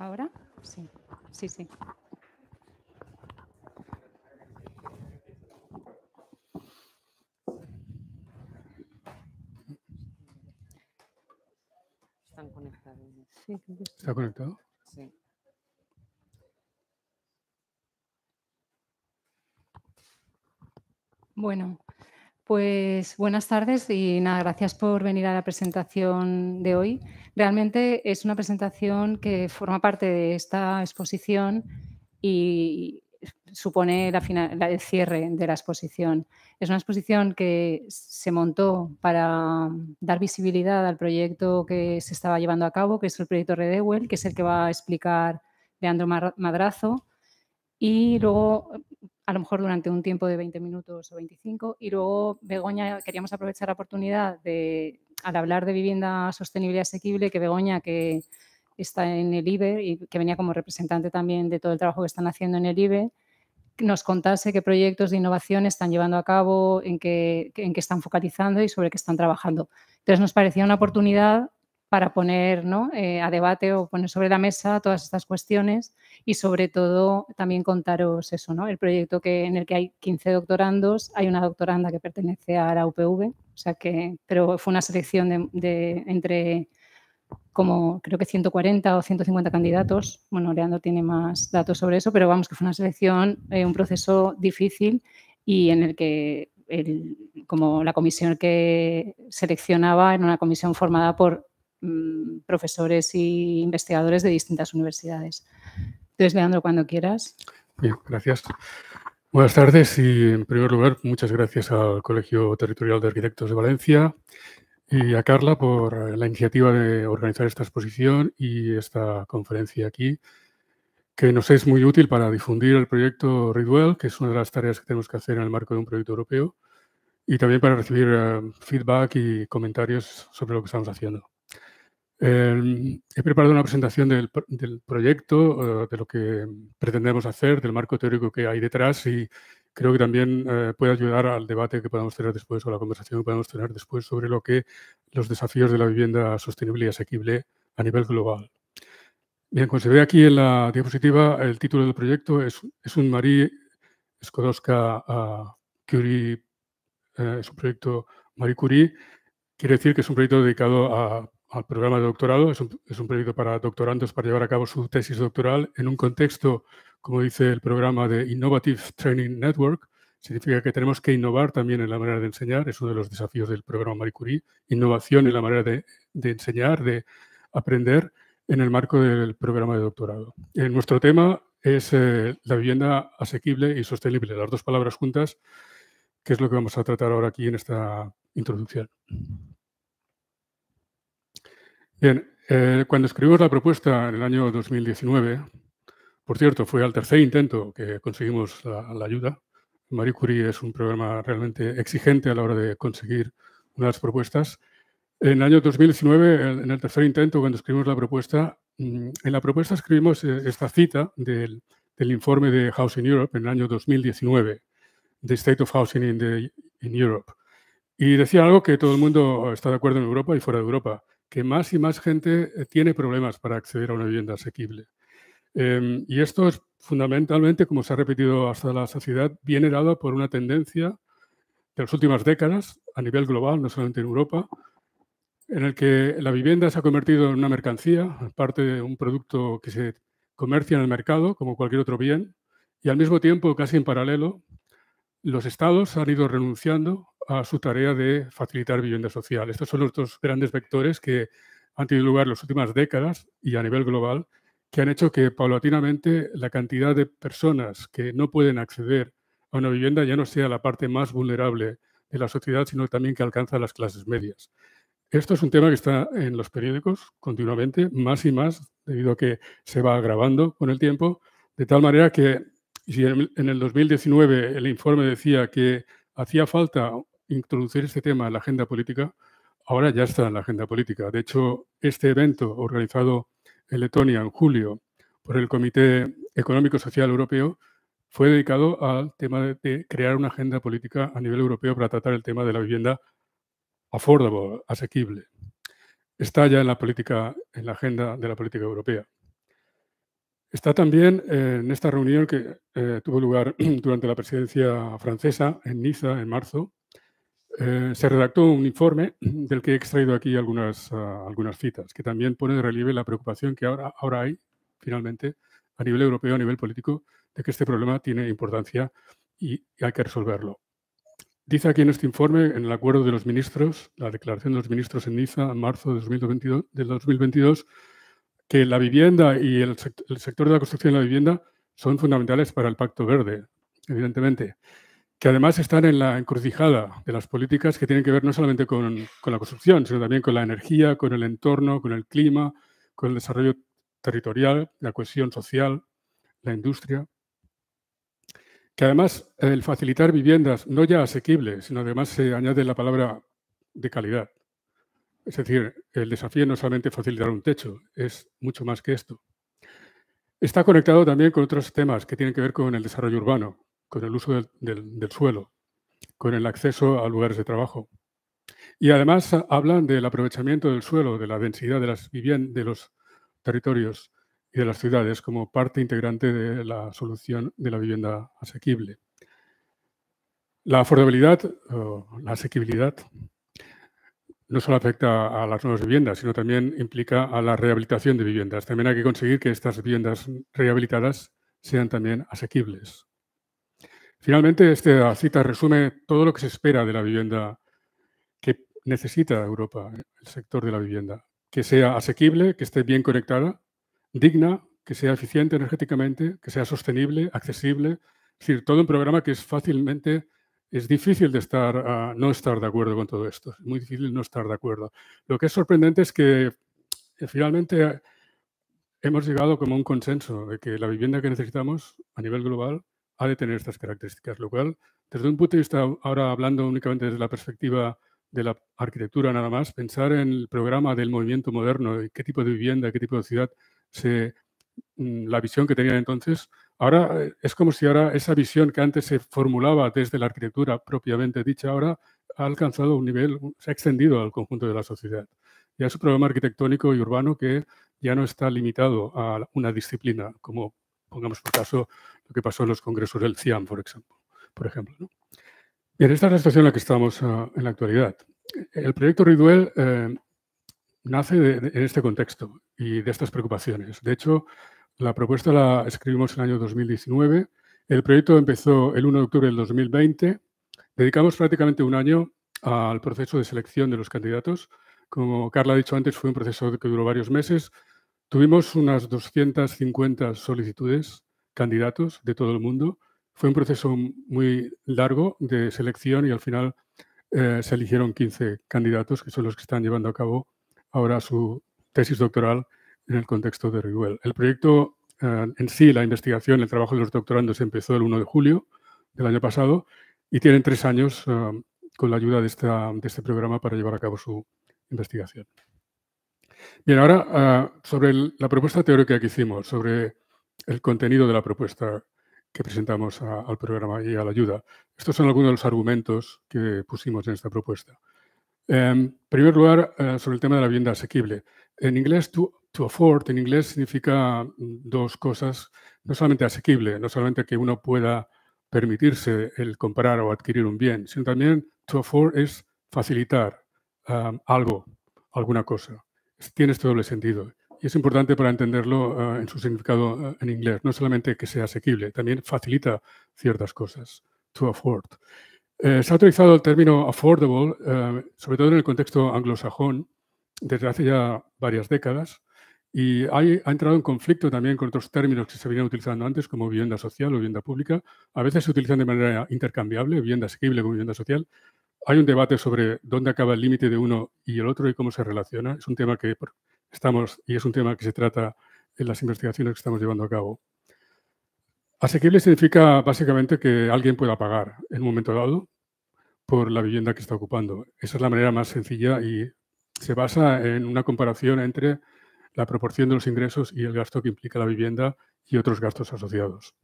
¿Ahora? Sí, sí, sí. Están conectados. Sí, ¿Está conectado? Sí. Bueno, pues buenas tardes y nada, gracias por venir a la presentación de hoy Realmente es una presentación que forma parte de esta exposición y supone la el cierre de la exposición. Es una exposición que se montó para dar visibilidad al proyecto que se estaba llevando a cabo, que es el proyecto Redewell, que es el que va a explicar Leandro Madrazo. Y luego, a lo mejor durante un tiempo de 20 minutos o 25, y luego Begoña queríamos aprovechar la oportunidad de al hablar de vivienda sostenible y asequible, que Begoña, que está en el IBE y que venía como representante también de todo el trabajo que están haciendo en el IBE, nos contase qué proyectos de innovación están llevando a cabo, en qué, en qué están focalizando y sobre qué están trabajando. Entonces nos parecía una oportunidad para poner eh, a debate o poner sobre la mesa todas estas cuestiones y sobre todo también contaros eso, ¿no? el proyecto que, en el que hay 15 doctorandos, hay una doctoranda que pertenece a la UPV, o sea que, pero fue una selección de, entre como creo que 140 o 150 candidatos. Bueno, Leandro tiene más datos sobre eso, pero vamos, que fue una selección, eh, un proceso difícil y en el que como la comisión que seleccionaba era una comisión formada por Mm, profesores e investigadores de distintas universidades. Entonces, Leandro, cuando quieras. Bien, gracias. Buenas tardes y, en primer lugar, muchas gracias al Colegio Territorial de Arquitectos de Valencia y a Carla por la iniciativa de organizar esta exposición y esta conferencia aquí, que nos es muy útil para difundir el proyecto Readwell, que es una de las tareas que tenemos que hacer en el marco de un proyecto europeo, y también para recibir eh, feedback y comentarios sobre lo que estamos haciendo. Em, he preparado una presentación del, proyecto, eh, de lo que pretendemos hacer, del marco teórico que hay detrás y creo que también eh, puede ayudar al debate que podamos tener después o la conversación que podamos tener después sobre lo que los desafíos de la vivienda sostenible y asequible a nivel global. Bien, como se ve aquí en la diapositiva, el título del proyecto es, es un Marie Skłodowska ah, Curie, eh, es un proyecto Marie Curie, quiere decir que es un proyecto dedicado a al programa de doctorado. Es un, proyecto para doctorandos para llevar a cabo su tesis doctoral en un contexto, como dice el programa de Innovative Training Network. Significa que tenemos que innovar también en la manera de enseñar. Es uno de los desafíos del programa Marie Curie. Innovación en la manera de, enseñar, de aprender en el marco del programa de doctorado. En eh, nuestro tema es eh, la vivienda asequible y sostenible, las dos palabras juntas, que es lo que vamos a tratar ahora aquí en esta introducción. Bien, eh, cuando escribimos la propuesta en el año 2019, por cierto, fue al tercer intento que conseguimos la, ayuda. Marie Curie es un programa realmente exigente a la hora de conseguir unas propuestas. En el año 2019, en el tercer intento, cuando escribimos la propuesta, mm, en la propuesta escribimos eh, esta cita del, informe de Housing Europe en el año 2019, The State of Housing in Europe. Y decía algo que todo el mundo está de acuerdo en Europa y fuera de Europa, que más y más gente eh, tiene problemas para acceder a una vivienda asequible. Em, y esto es fundamentalmente, como se ha repetido hasta la saciedad, viene dado por una tendencia de las últimas décadas a nivel global, no solamente en Europa, en el que la vivienda se ha convertido en una mercancía, parte de un producto que se comercia en el mercado, como cualquier otro bien, y al mismo tiempo, casi en paralelo, los estados han ido renunciando a su tarea de facilitar vivienda social. Estos son los dos grandes vectores que han tenido lugar en las últimas décadas y a nivel global, que han hecho que paulatinamente la cantidad de personas que no pueden acceder a una vivienda ya no sea la parte más vulnerable de la sociedad, sino también que alcanza las clases medias. Esto es un tema que está en los periódicos continuamente, más y más, debido a que se va agravando con el tiempo, de tal manera que y si en el 2019 el informe decía que hacía falta introducir este tema en la agenda política, ahora ya está en la agenda política. De hecho, este evento organizado en Letonia en julio por el Comité Económico Social Europeo fue dedicado al tema de crear una agenda política a nivel europeo para tratar el tema de la vivienda affordable, asequible. Está ya en la política, en la agenda de la política europea. Está también eh, en esta reunión que eh, tuvo lugar durante la presidencia francesa en Niza en marzo. Eh, se redactó un informe del que he extraído aquí algunas, ah, algunas citas, que también pone de relieve la preocupación que ahora, ahora hay, finalmente, a nivel europeo, a nivel político, de que este problema tiene importancia y hay que resolverlo. Dice aquí en este informe, en el acuerdo de los ministros, la declaración de los ministros en Niza en marzo de de 2022 que la vivienda y el, sector de la construcción de la vivienda son fundamentales para el Pacto Verde, evidentemente, que además están en la encrucijada de las políticas que tienen que ver no solamente con, con la construcción, sino también con la energía, con el entorno, con el clima, con el desarrollo territorial, la cohesión social, la industria. Que además el facilitar viviendas no ya asequibles, sino además se añade la palabra de calidad. Es decir, el desafío no es solamente facilitar un techo, es mucho más que esto. Está conectado también con otros temas que tienen que ver con el desarrollo urbano, con el uso del, suelo, con el acceso a lugares de trabajo. Y además ah, hablan del aprovechamiento del suelo, de la densidad de las viviendas, de los territorios y de las ciudades como parte integrante de la solución de la vivienda asequible. La la asequibilidad, no solo afecta a las nuevas viviendas, sino también implica a la rehabilitación de viviendas. También hay que conseguir que estas viviendas rehabilitadas sean también asequibles. Finalmente, esta cita resume todo lo que se espera de la vivienda que necesita Europa, el sector de la vivienda. Que sea asequible, que esté bien conectada, digna, que sea eficiente energéticamente, que sea sostenible, accesible. Es decir, todo un programa que es fácilmente es difícil estar, ah, no estar de acuerdo con todo esto. Es muy difícil no estar de acuerdo. Lo que es sorprendente es que eh, finalmente hemos llegado como a un consenso de que la vivienda que necesitamos a nivel global ha de tener estas características, lo cual, desde un punto de vista, ahora hablando únicamente desde la perspectiva de la arquitectura nada más, pensar en el programa del movimiento moderno, y qué tipo de vivienda, qué tipo de ciudad, mm, la visión que tenían entonces Ahora eh, es como si ahora esa visión que antes se formulaba desde la arquitectura propiamente dicha, ahora ha alcanzado un nivel, se ha extendido al conjunto de la sociedad. Ya es un problema arquitectónico y urbano que ya no está limitado a una disciplina, como pongamos por caso lo que pasó en los congresos del CIAM, por ejemplo. Por ejemplo ¿no? Bien, esta es la situación en la que estamos ah, en la actualidad. El proyecto Riduel eh, nace en este contexto y de estas preocupaciones. De hecho, la propuesta la escribimos en el año 2019. El proyecto empezó el 1 de octubre del 2020. Dedicamos prácticamente un año al proceso de selección de los candidatos. Como Carla ha dicho antes, fue un proceso que duró varios meses. Tuvimos unas 250 solicitudes, candidatos de todo el mundo. Fue un proceso muy largo de selección y al final eh, se eligieron 15 candidatos, que son los que están llevando a cabo ahora su tesis doctoral en el contexto de Riguel. El proyecto eh, en sí, la investigación, el trabajo de los doctorandos empezó el 1 de julio del año pasado y tienen tres años eh, con la ayuda de, esta, de, este programa para llevar a cabo su investigación. Bien, ahora eh, sobre la propuesta teórica que hicimos, sobre el contenido de la propuesta que presentamos al programa y a la ayuda. Estos son algunos de los argumentos que pusimos en esta propuesta. Em, en primer lugar, sobre el tema de la vivienda asequible. En inglés, tú to afford en inglés significa mm, dos cosas, no solamente asequible, no solamente que uno pueda permitirse el comprar o adquirir un bien, sino también to afford es facilitar algo, alguna cosa. Tiene este doble sentido. Y es importante para entenderlo ah, en su significado ah, en inglés. No solamente que sea asequible, también facilita ciertas cosas. To afford. Eh, se ha utilizado el término affordable, eh, sobre todo en el contexto anglosajón, desde hace ya varias décadas, y hay, ha entrado en conflicto también con otros términos que se venían utilizando antes, como vivienda social o vivienda pública. A veces se utilizan de manera intercambiable, vivienda asequible con vivienda social. Hay un debate sobre dónde acaba el límite de uno y el otro y cómo se relaciona. Es un tema que estamos y es un tema que se trata en las investigaciones que estamos llevando a cabo. Asequible significa básicamente que alguien pueda pagar en un momento dado por la vivienda que está ocupando. Esa es la manera más sencilla y se basa en una comparación entre la proporción de los ingresos y el gasto que implica la vivienda y otros gastos asociados.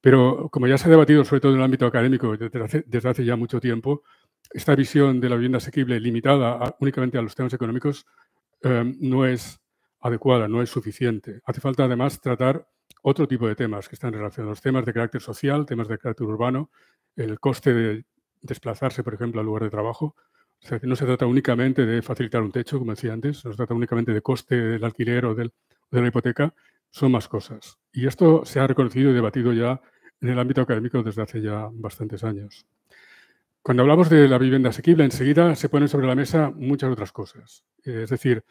Pero como ya se ha debatido, sobre todo en el ámbito académico, desde hace, ya mucho tiempo, esta visión de la vivienda asequible limitada únicamente a los temas económicos em, no es adecuada, no es suficiente. Hace falta además tratar otro tipo de temas que están relacionados, temas de carácter social, temas de carácter urbano, el coste de desplazarse, por ejemplo, al lugar de trabajo, que no se trata únicamente de facilitar un techo, como decía antes, no se trata únicamente de coste del alquiler o de la hipoteca, son más cosas. Y esto se ha reconocido y debatido ya en el ámbito académico desde hace ya bastantes años. Cuando hablamos de la vivienda asequible, enseguida se ponen sobre la mesa muchas otras cosas. Eh, es decir,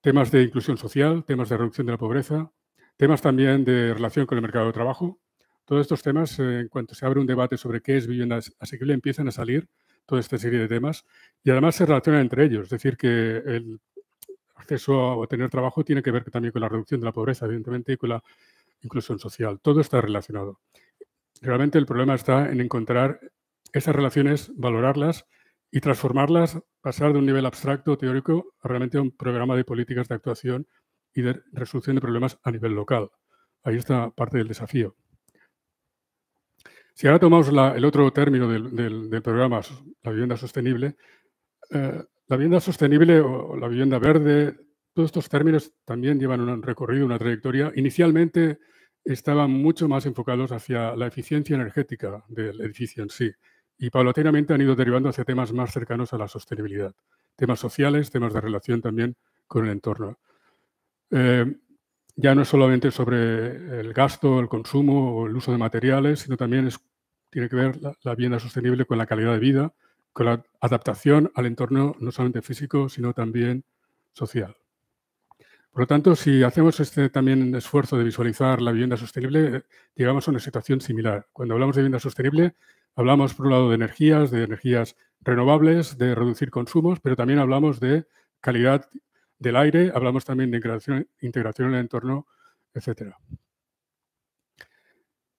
temas de inclusión social, temas de reducción de la pobreza, temas también de relación con el mercado de trabajo. Todos estos temas, eh, en cuanto se abre un debate sobre qué es vivienda asequible, empiezan a salir toda esta serie de temas y además se relacionan entre ellos. Es decir, que el acceso a tener trabajo tiene que ver también con la reducción de la pobreza, evidentemente, y con la inclusión social. Todo está relacionado. Realmente el problema está en encontrar esas relaciones, valorarlas y transformarlas, pasar de un nivel abstracto, teórico, a realmente un programa de políticas de actuación y de resolución de problemas a nivel local. Ahí está parte del desafío. Si ahora tomamos el otro término del, programa, la vivienda sostenible, eh, la vivienda sostenible o la vivienda verde, todos estos términos también llevan un recorrido, una trayectoria. Inicialmente estaban mucho más enfocados hacia la eficiencia energética del edificio en sí y paulatinamente han ido derivando hacia temas más cercanos a la sostenibilidad, temas sociales, temas de relación también con el entorno. Eh, ya no es solamente sobre el gasto, el consumo o el uso de materiales, sino también tiene que ver la, vivienda sostenible con la calidad de vida, con la adaptación al entorno no solamente físico, sino también social. Por lo tanto, si hacemos este también esfuerzo de visualizar la vivienda sostenible, eh, llegamos a una situación similar. Cuando hablamos de vivienda sostenible, hablamos por un lado de energías, de energías renovables, de reducir consumos, pero también hablamos de calidad del aire, hablamos también de integración, en el entorno, etc.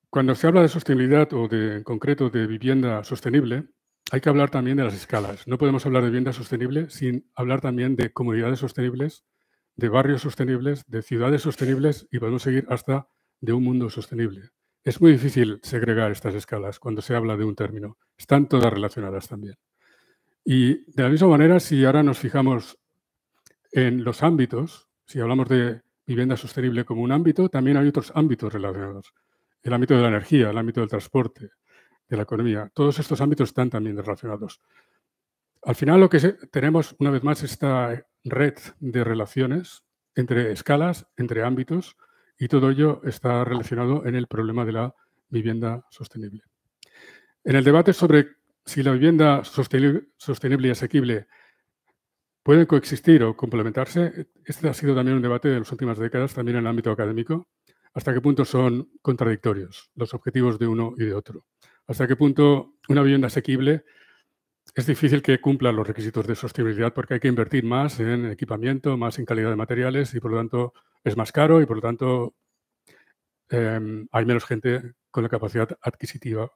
Cuando se habla de sostenibilidad o de, en concreto de vivienda sostenible, hay que hablar también de las escalas. No podemos hablar de vivienda sostenible sin hablar también de comunidades sostenibles, de barrios sostenibles, de ciudades sostenibles y podemos seguir hasta de un mundo sostenible. Es muy difícil segregar estas escalas cuando se habla de un término. Están todas relacionadas también. Y de la misma manera, si ahora nos fijamos en los ámbitos, si hablamos de vivienda sostenible como un ámbito, también hay otros ámbitos relacionados. El ámbito de la energía, el ámbito del transporte, de la economía. Todos estos ámbitos están también relacionados. Al final lo que tenemos una vez más esta red de relaciones entre escalas, entre ámbitos, y todo ello está relacionado en el problema de la vivienda sostenible. En el debate sobre si la vivienda sostenible y asequible ¿Pueden coexistir o complementarse? Este ha sido también un debate de las últimas décadas, también en el ámbito académico. ¿Hasta qué punto son contradictorios los objetivos de uno y de otro? ¿Hasta qué punto una vivienda asequible es difícil que cumpla los requisitos de sostenibilidad porque hay que invertir más en equipamiento, más en calidad de materiales y por lo tanto es más caro y por lo tanto em, hay menos gente con la capacidad adquisitiva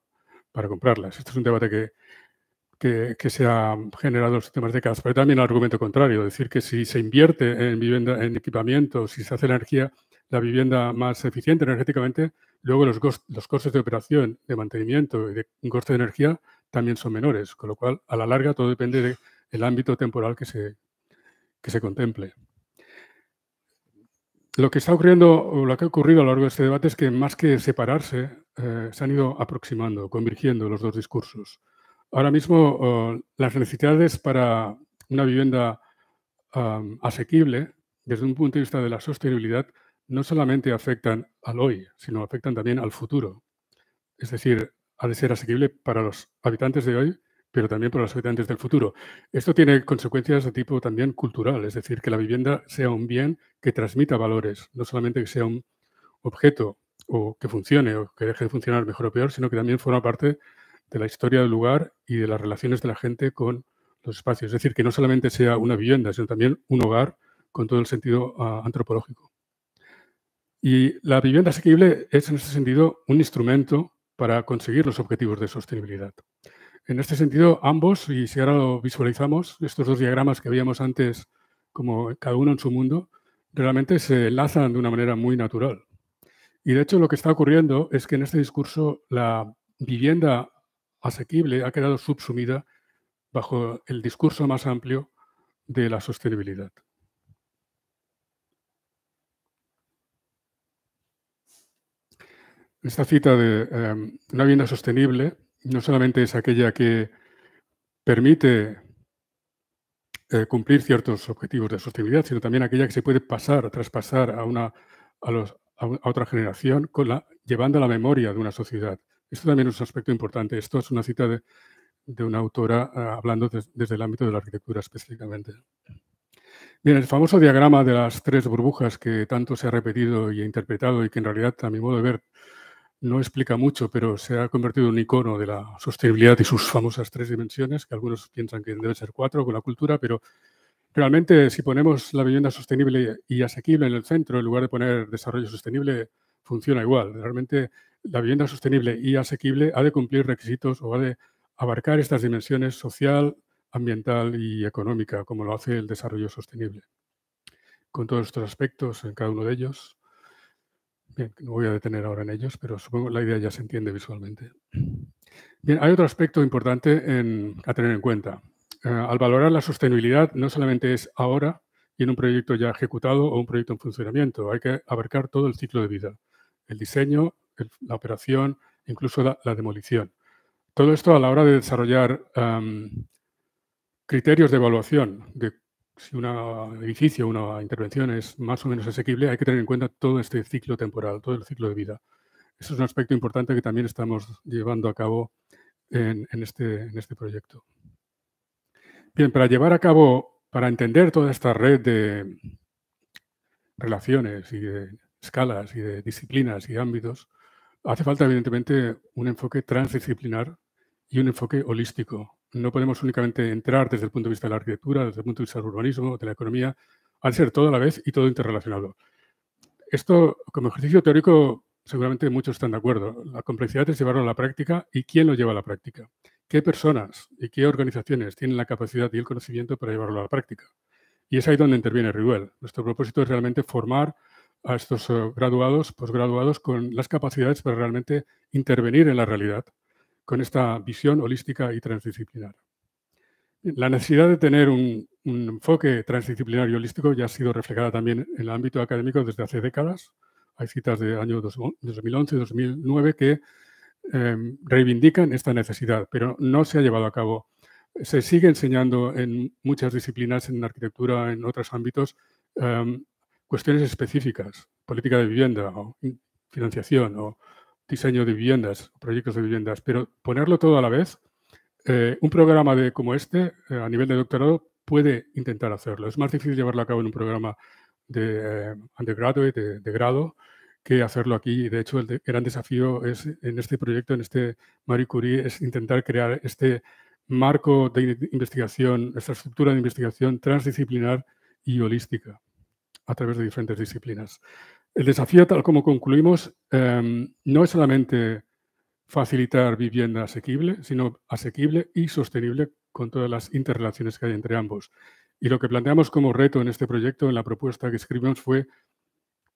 para comprarlas. Este es un debate que que, se ha generado los sistemas de casas, Pero también el argumento contrario, decir que si se invierte en vivienda, en equipamiento, si se hace energía, la vivienda más eficiente energéticamente, luego los, los costes de operación, de mantenimiento y de coste de energía también son menores, con lo cual a la larga todo depende del ámbito temporal que se, se contemple. Lo que está ocurriendo, o lo que ha ocurrido a lo largo de este debate es que más que separarse, eh, se han ido aproximando, convergiendo los dos discursos. Ahora mismo oh, las necesidades para una vivienda asequible desde un punto de vista de la sostenibilidad no solamente afectan al hoy, sino afectan también al futuro. Es decir, ha de ser asequible para los habitantes de hoy, pero también para los habitantes del futuro. Esto tiene consecuencias de tipo también cultural, es decir, que la vivienda sea un bien que transmita valores, no solamente que sea un objeto o que funcione o que deje de funcionar mejor o peor, sino que también forma parte de la historia del lugar y de las relaciones de la gente con los espacios. Es decir, que no solamente sea una vivienda, sino también un hogar con todo el sentido ah, antropológico. Y la vivienda asequible es en este sentido un instrumento para conseguir los objetivos de sostenibilidad. En este sentido, ambos, y si ahora lo visualizamos, estos dos diagramas que habíamos antes, como cada uno en su mundo, realmente se enlazan de una manera muy natural. Y de hecho lo que está ocurriendo es que en este discurso la vivienda asequible, ha quedado subsumida bajo el discurso más amplio de la sostenibilidad. Esta cita de em, una vivienda sostenible no solamente es aquella que permite eh, cumplir ciertos objetivos de sostenibilidad, sino también aquella que se puede pasar, traspasar a, una, a, otra generación con la, llevando la memoria de una sociedad esto también es un aspecto importante. Esto es una cita de, una autora ah, hablando desde el ámbito de la arquitectura específicamente. Bien, el famoso diagrama de las tres burbujas que tanto se ha repetido y interpretado y que en realidad, a mi modo de ver, no explica mucho, pero se ha convertido en un icono de la sostenibilidad y sus famosas tres dimensiones, que algunos piensan que deben ser cuatro con la cultura, pero realmente si ponemos la vivienda sostenible y asequible en el centro, en lugar de poner desarrollo sostenible, funciona igual. Realmente la vivienda sostenible y asequible ha de cumplir requisitos o ha de abarcar estas dimensiones social, ambiental y económica, como lo hace el desarrollo sostenible. Con todos estos aspectos, en cada uno de ellos, bien, no voy a detener ahora en ellos, pero supongo que la idea ya se entiende visualmente. Bien, hay otro aspecto importante a tener en cuenta. Eh, al valorar la sostenibilidad, no solamente es ahora y en un proyecto ya ejecutado o un proyecto en funcionamiento, hay que abarcar todo el ciclo de vida, el diseño, la operación, incluso la, demolición. Todo esto a la hora de desarrollar criterios de evaluación de si un edificio, una intervención es más o menos asequible, hay que tener en cuenta todo este ciclo temporal, todo el ciclo de vida. Eso es un aspecto importante que también estamos llevando a cabo en, en, este, en este proyecto. Bien, para llevar a cabo, para entender toda esta red de relaciones y de escalas y de disciplinas y ámbitos, Hace falta, evidentemente, un enfoque transdisciplinar y un enfoque holístico. No podemos únicamente entrar desde el punto de vista de la arquitectura, desde el punto de vista del urbanismo, de la economía, al ser todo a la vez y todo interrelacionado. Esto, como ejercicio teórico, seguramente muchos están de acuerdo. La complejidad es llevarlo a la práctica y quién lo lleva a la práctica. ¿Qué personas y qué organizaciones tienen la capacidad y el conocimiento para llevarlo a la práctica? Y es ahí donde interviene Riuel. Nuestro propósito es realmente formar a estos eh, graduados, posgraduados, con las capacidades para realmente intervenir en la realidad, con esta visión holística y transdisciplinar. La necesidad de tener un, enfoque transdisciplinario holístico ya ha sido reflejada también en el ámbito académico desde hace décadas. Hay citas de año 2011, 2009 que em, reivindican esta necesidad, pero no se ha llevado a cabo. Se sigue enseñando en muchas disciplinas, en arquitectura, en otros ámbitos, em, cuestiones específicas, política de vivienda o financiación o diseño de viviendas, proyectos de viviendas, pero ponerlo todo a la vez, eh, un programa de, como este eh, a nivel de doctorado puede intentar hacerlo. Es más difícil llevarlo a cabo en un programa de eh, undergraduate, de, grado, que hacerlo aquí. De hecho, el gran desafío es en este proyecto, en este Marie Curie, es intentar crear este marco de investigación, esta estructura de investigación transdisciplinar y holística a través de diferentes disciplinas. El desafío, tal como concluimos, em, no es solamente facilitar vivienda asequible, sino asequible y sostenible con todas las interrelaciones que hay entre ambos. Y lo que planteamos como reto en este proyecto, en la propuesta que escribimos, fue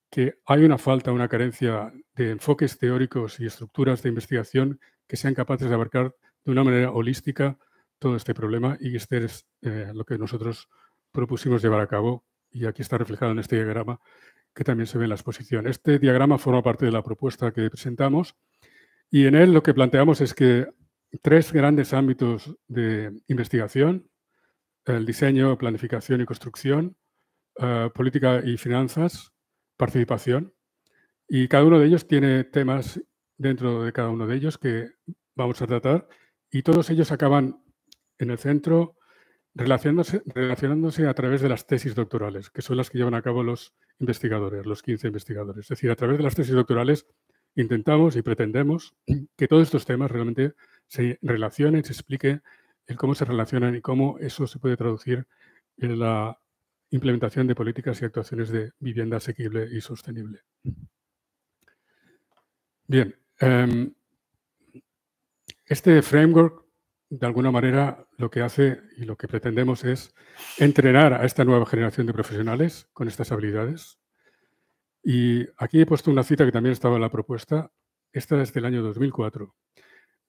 que hay una falta, una carencia de enfoques teóricos y estructuras de investigación que sean capaces de abarcar de una manera holística todo este problema y este es eh, lo que nosotros propusimos llevar a cabo y aquí está reflejado en este diagrama que también se ve en la exposición. Este diagrama forma parte de la propuesta que presentamos y en él lo que planteamos es que tres grandes ámbitos de investigación, el diseño, planificación y construcción, eh, política y finanzas, participación, y cada uno de ellos tiene temas dentro de cada uno de ellos que vamos a tratar y todos ellos acaban en el centro relacionándose, relacionándose a través de las tesis doctorales, que son las que llevan a cabo los investigadores, los 15 investigadores. Es decir, a través de las tesis doctorales intentamos y pretendemos que todos estos temas realmente se relacionen, se explique el cómo se relacionan y cómo eso se puede traducir en la implementación de políticas y actuaciones de vivienda asequible y sostenible. Bien, em, este framework de alguna manera, lo que hace y lo que pretendemos es entrenar a esta nueva generación de profesionales con estas habilidades. Y aquí he puesto una cita que también estaba en la propuesta. Esta es del año 2004.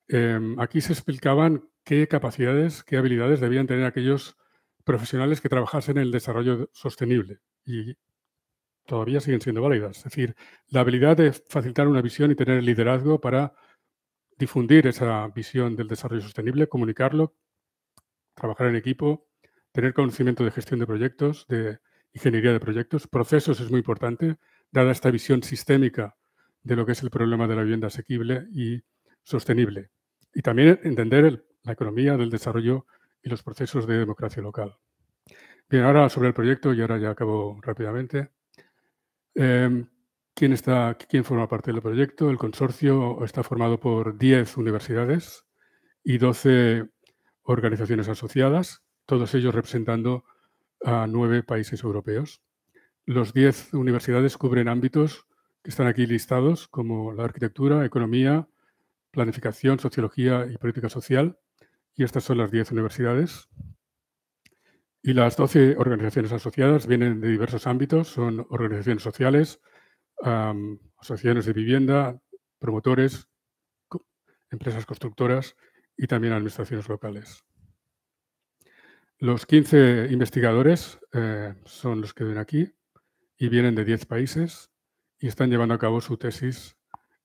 Em, aquí se explicaban qué capacidades, qué habilidades debían tener aquellos profesionales que trabajasen en el desarrollo sostenible. Y todavía siguen siendo válidas. Es decir, la habilidad de facilitar una visión y tener el liderazgo para difundir esa visión del desarrollo sostenible, comunicarlo, trabajar en equipo, tener conocimiento de gestión de proyectos, de ingeniería de proyectos, procesos es muy importante, dada esta visión sistémica de lo que es el problema de la vivienda asequible y sostenible. Y también entender la economía del desarrollo y los procesos de democracia local. Bien, ahora sobre el proyecto, y ahora ya acabo rápidamente. Em, ¿Quién, está, ¿Quién forma parte del proyecto? El consorcio está formado por 10 universidades y 12 organizaciones asociadas, todos ellos representando a nueve países europeos. Los 10 universidades cubren ámbitos que están aquí listados, como la arquitectura, economía, planificación, sociología y política social. Y estas son las 10 universidades. Y las 12 organizaciones asociadas vienen de diversos ámbitos, son organizaciones sociales, asociaciones de vivienda, promotores, empresas constructoras y también administraciones locales. Los 15 investigadores eh, son los que ven aquí y vienen de 10 países y están llevando a cabo su tesis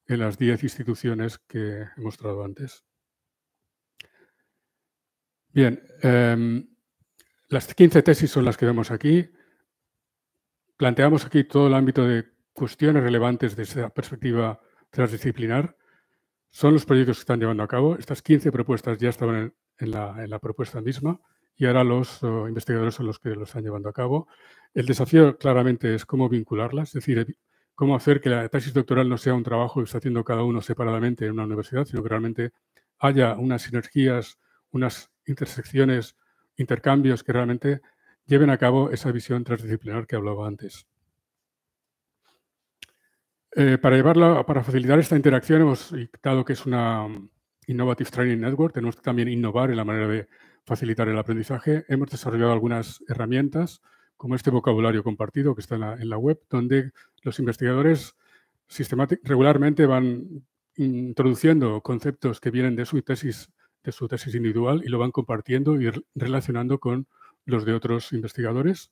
en las 10 instituciones que he mostrado antes. Bien, em, las 15 tesis son las que vemos aquí. Planteamos aquí todo el ámbito de cuestiones relevantes desde la perspectiva transdisciplinar son los proyectos que están llevando a cabo. Estas 15 propuestas ya estaban en, la, propuesta misma y ahora los eh, investigadores son los que los están llevando a cabo. El desafío claramente es cómo vincularlas, es decir, cómo hacer que la tesis doctoral no sea un trabajo que está haciendo cada uno separadamente en una universidad, sino que realmente haya unas sinergias, unas intersecciones, intercambios que realmente lleven a cabo esa visión transdisciplinar que hablaba antes. Eh, para, llevarla, para facilitar esta interacción hemos dictado que es una um, Innovative Training Network, tenemos que también innovar en la manera de facilitar el aprendizaje. Hemos desarrollado algunas herramientas, como este vocabulario compartido que está en la, web, donde los investigadores regularmente van introduciendo conceptos que vienen de su tesis, de su tesis individual y lo van compartiendo y relacionando con los de otros investigadores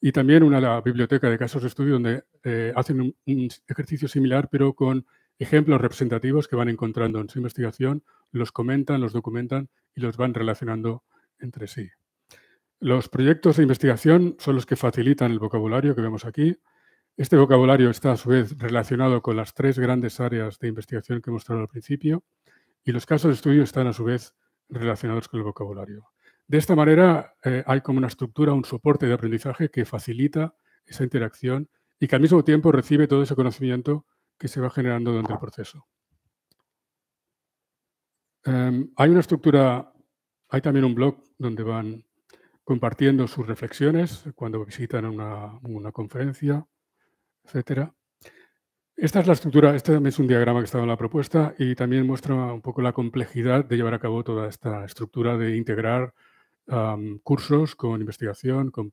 y también una biblioteca de casos de estudio donde eh, hacen un, un, ejercicio similar, pero con ejemplos representativos que van encontrando en su investigación, los comentan, los documentan y los van relacionando entre sí. Los proyectos de investigación son los que facilitan el vocabulario que vemos aquí. Este vocabulario está a su vez relacionado con las tres grandes áreas de investigación que he mostrado al principio y los casos de estudio están a su vez relacionados con el vocabulario. De esta manera eh, hay como una estructura, un soporte de aprendizaje que facilita esa interacción y que al mismo tiempo recibe todo ese conocimiento que se va generando durante el proceso. Em, hay una estructura, hay también un blog donde van compartiendo sus reflexiones cuando visitan una, conferencia, etcétera. Esta es la estructura, este es un diagrama que estaba en la propuesta y también muestra un poco la complejidad de llevar a cabo toda esta estructura de integrar cursos, con investigación, con,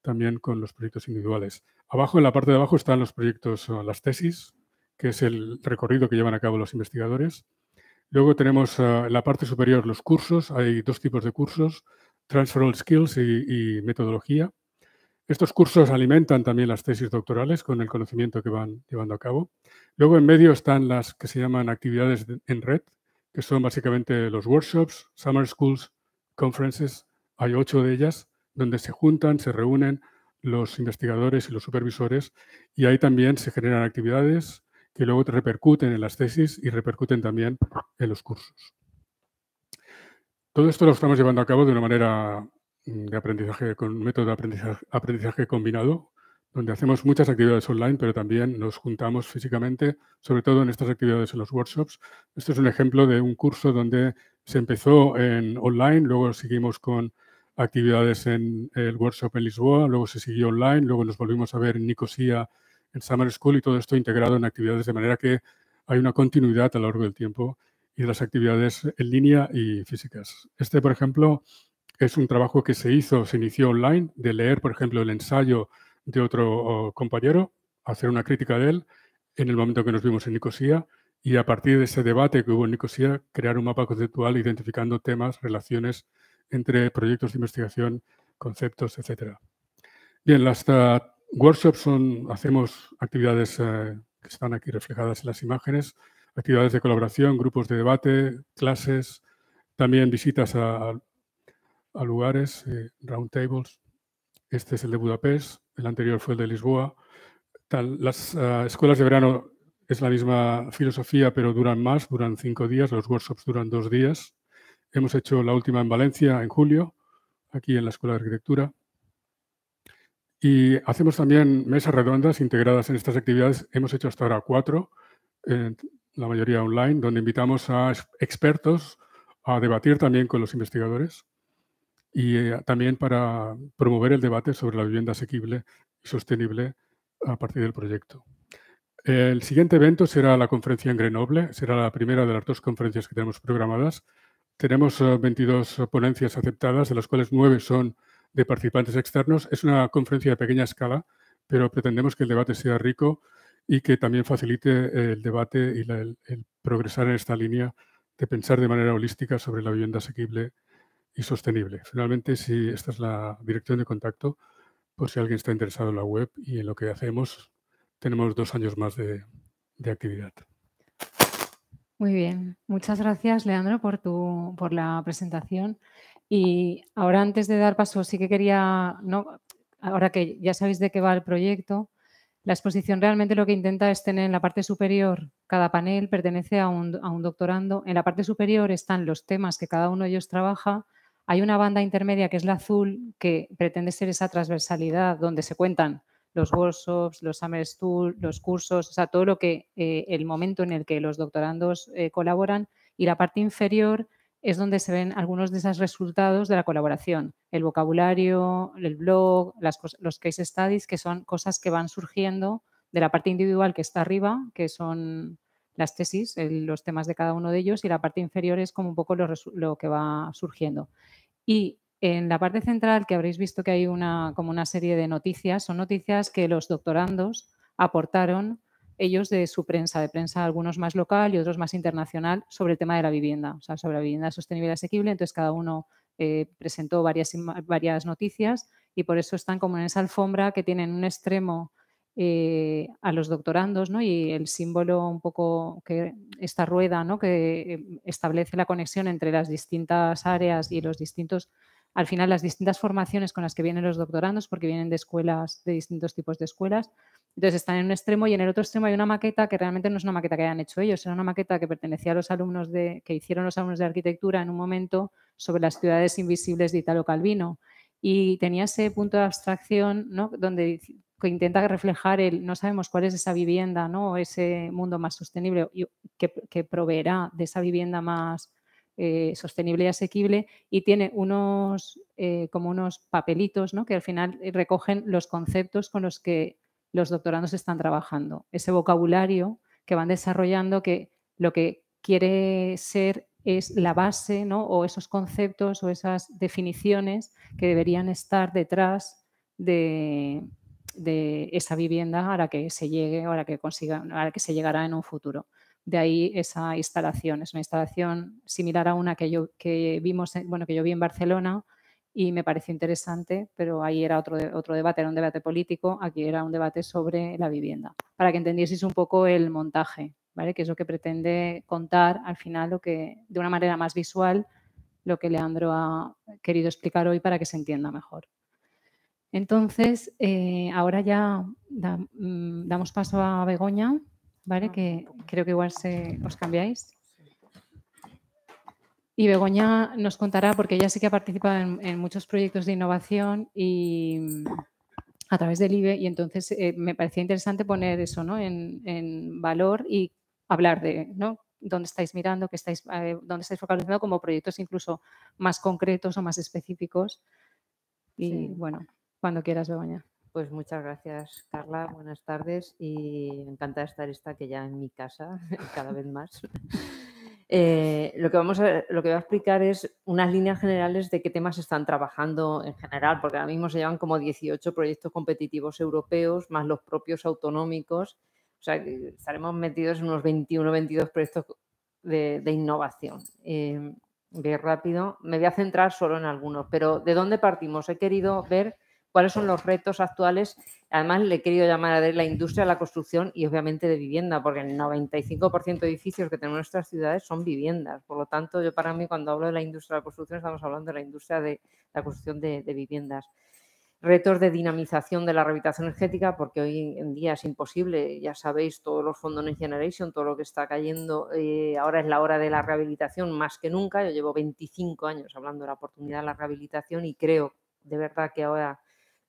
también con los proyectos individuales. Abajo, en la parte de abajo, están los proyectos, las tesis, que es el recorrido que llevan a cabo los investigadores. Luego tenemos ah, en la parte superior los cursos. Hay dos tipos de cursos, Transferable Skills y, y metodología. Estos cursos alimentan también las tesis doctorales con el conocimiento que van llevando a cabo. Luego en medio están las que se llaman actividades en red, que son básicamente los workshops, summer schools, conferences, hay ocho de ellas, donde se juntan, se reúnen los investigadores y los supervisores y ahí también se generan actividades que luego repercuten en las tesis y repercuten también en los cursos. Todo esto lo estamos llevando a cabo de una manera mm, de aprendizaje, con un método de aprendizaje, combinado, donde hacemos muchas actividades online, pero también nos juntamos físicamente, sobre todo en estas actividades en los workshops. Esto es un ejemplo de un curso donde se empezó en online, luego seguimos con actividades en el workshop en Lisboa, luego se siguió online, luego nos volvimos a ver en Nicosia, en Summer School y todo esto integrado en actividades de manera que hay una continuidad a lo largo del tiempo y de las actividades en línea y físicas. Este, por ejemplo, es un trabajo que se hizo, se inició online, de leer, por ejemplo, el ensayo de otro oh, compañero, hacer una crítica de él en el momento que nos vimos en Nicosia y a partir de ese debate que hubo en Nicosia, crear un mapa conceptual identificando temas, relaciones entre proyectos de investigación, conceptos, etc. Bien, las ah, workshops son, hacemos actividades eh, que están aquí reflejadas en las imágenes, actividades de colaboración, grupos de debate, clases, también visitas a, lugares, eh, round tables. Este es el de Budapest, el anterior fue el de Lisboa. las ah, escuelas de verano es la misma filosofía, pero duran más, duran cinco días, los workshops duran dos días. Hemos hecho la última en Valencia en julio, aquí en la Escuela de Arquitectura. Y hacemos también mesas redondas integradas en estas actividades. Hemos hecho hasta ahora cuatro, eh, la mayoría online, donde invitamos a expertos a debatir también con los investigadores y eh, también para promover el debate sobre la vivienda asequible y sostenible a partir del proyecto. El siguiente evento será la conferencia en Grenoble, será la primera de las dos conferencias que tenemos programadas. Tenemos 22 eh, ponencias aceptadas, de las cuales 9 son de participantes externos. Es una conferencia de pequeña escala, pero pretendemos que el debate sea rico y que también facilite el debate y el, progresar en esta línea de pensar de manera holística sobre la vivienda asequible y sostenible. Finalmente, si esta es la dirección de contacto, por si alguien está interesado en la web y en lo que hacemos, tenemos dos años más de, actividad. Muy bien, muchas gracias Leandro por, tu, por la presentación. Y ahora antes de dar paso, sí que quería, ¿no? ahora que ya sabéis de qué va el proyecto, la exposición realmente lo que intenta es tener en la parte superior, cada panel pertenece a un, a un doctorando, en la parte superior están los temas que cada uno de ellos trabaja, hay una banda intermedia que es la azul, que pretende ser esa transversalidad donde se cuentan los workshops, los summer school, los cursos, o sea, todo lo que eh, el momento en el que los doctorandos eh, colaboran y la parte inferior es donde se ven algunos de esos resultados de la colaboración, el vocabulario, el blog, las, los case studies, que son cosas que van surgiendo de la parte individual que está arriba, que son las tesis, los temas de cada uno de ellos, y la parte inferior es como un poco lo, lo que va surgiendo. Y en la parte central, que habréis visto que hay una, como una serie de noticias, son noticias que los doctorandos aportaron ellos de su prensa, de prensa algunos más local y otros más internacional, sobre el tema de la vivienda, o sea, sobre la vivienda sostenible y asequible. Entonces, cada uno eh, presentó varias, varias noticias y por eso están como en esa alfombra que tienen un extremo eh, a los doctorandos y el símbolo un poco que esta rueda que eh, establece la conexión entre las distintas áreas y los distintos al final las distintas formaciones con las que vienen los doctorandos, porque vienen de escuelas, de distintos tipos de escuelas, entonces están en un extremo y en el otro extremo hay una maqueta que realmente no es una maqueta que hayan hecho ellos, era una maqueta que pertenecía a los alumnos de, que hicieron los alumnos de arquitectura en un momento sobre las ciudades invisibles de Italo Calvino. Y tenía ese punto de abstracción ¿no? donde intenta reflejar el no sabemos cuál es esa vivienda, ¿no? ese mundo más sostenible que proveerá de esa vivienda más eh, sostenible y asequible y tiene unos, eh, como unos papelitos ¿no? que al final eh, recogen los conceptos con los que los doctorandos están trabajando, ese vocabulario que van desarrollando que lo que quiere ser es la base ¿no? o esos conceptos o esas definiciones que deberían estar detrás de, esa vivienda a la que se llegue o que consiga, a la que se llegará en un futuro de ahí esa instalación. Es una instalación similar a una que yo, que vimos, bueno, que yo vi en Barcelona y me pareció interesante, pero ahí era otro, otro debate, era un debate político, aquí era un debate sobre la vivienda, para que entendieseis un poco el montaje, que es lo que pretende contar al final lo que, de una manera más visual lo que Leandro ha querido explicar hoy para que se entienda mejor. Entonces, eh, ahora ya mm, damos paso a Begoña. ¿vale? Ah, que creo que igual se, os cambiáis. Y Begoña nos contará, porque ella sí que ha participado en, muchos proyectos de innovación y mm, a través del IBE, y entonces eh, me parecía interesante poner eso en, valor y hablar de dónde estáis mirando, qué estáis, eh, dónde estáis focalizando como proyectos incluso más concretos o más específicos. Y bueno, cuando quieras, Begoña. Pues muchas gracias, Carla. Buenas tardes y encantada de estar esta que ya en mi casa, cada vez más. Eh, lo, que vamos a, lo que voy a explicar es unas líneas generales de qué temas están trabajando en general, porque ahora mismo se llevan como 18 proyectos competitivos europeos, más los propios autonómicos. O sea, estaremos metidos en unos 21 22 proyectos de, innovación. bien eh, rápido. Me voy a centrar solo en algunos, pero ¿de dónde partimos? He querido ver cuáles son los retos actuales. Además, le he querido llamar a la industria de la construcción y obviamente de vivienda, porque el 95% de edificios que tenemos en nuestras ciudades son viviendas. Por lo tanto, yo para mí cuando hablo de la industria de la construcción estamos hablando de la industria de la construcción de, viviendas retos de dinamización de la rehabilitación energética, porque hoy en día es imposible, ya sabéis, todos los fondos Next Generation, todo lo que está cayendo, eh, ahora es la hora de la rehabilitación más que nunca. Yo llevo 25 años hablando de la oportunidad de la rehabilitación y creo de verdad que ahora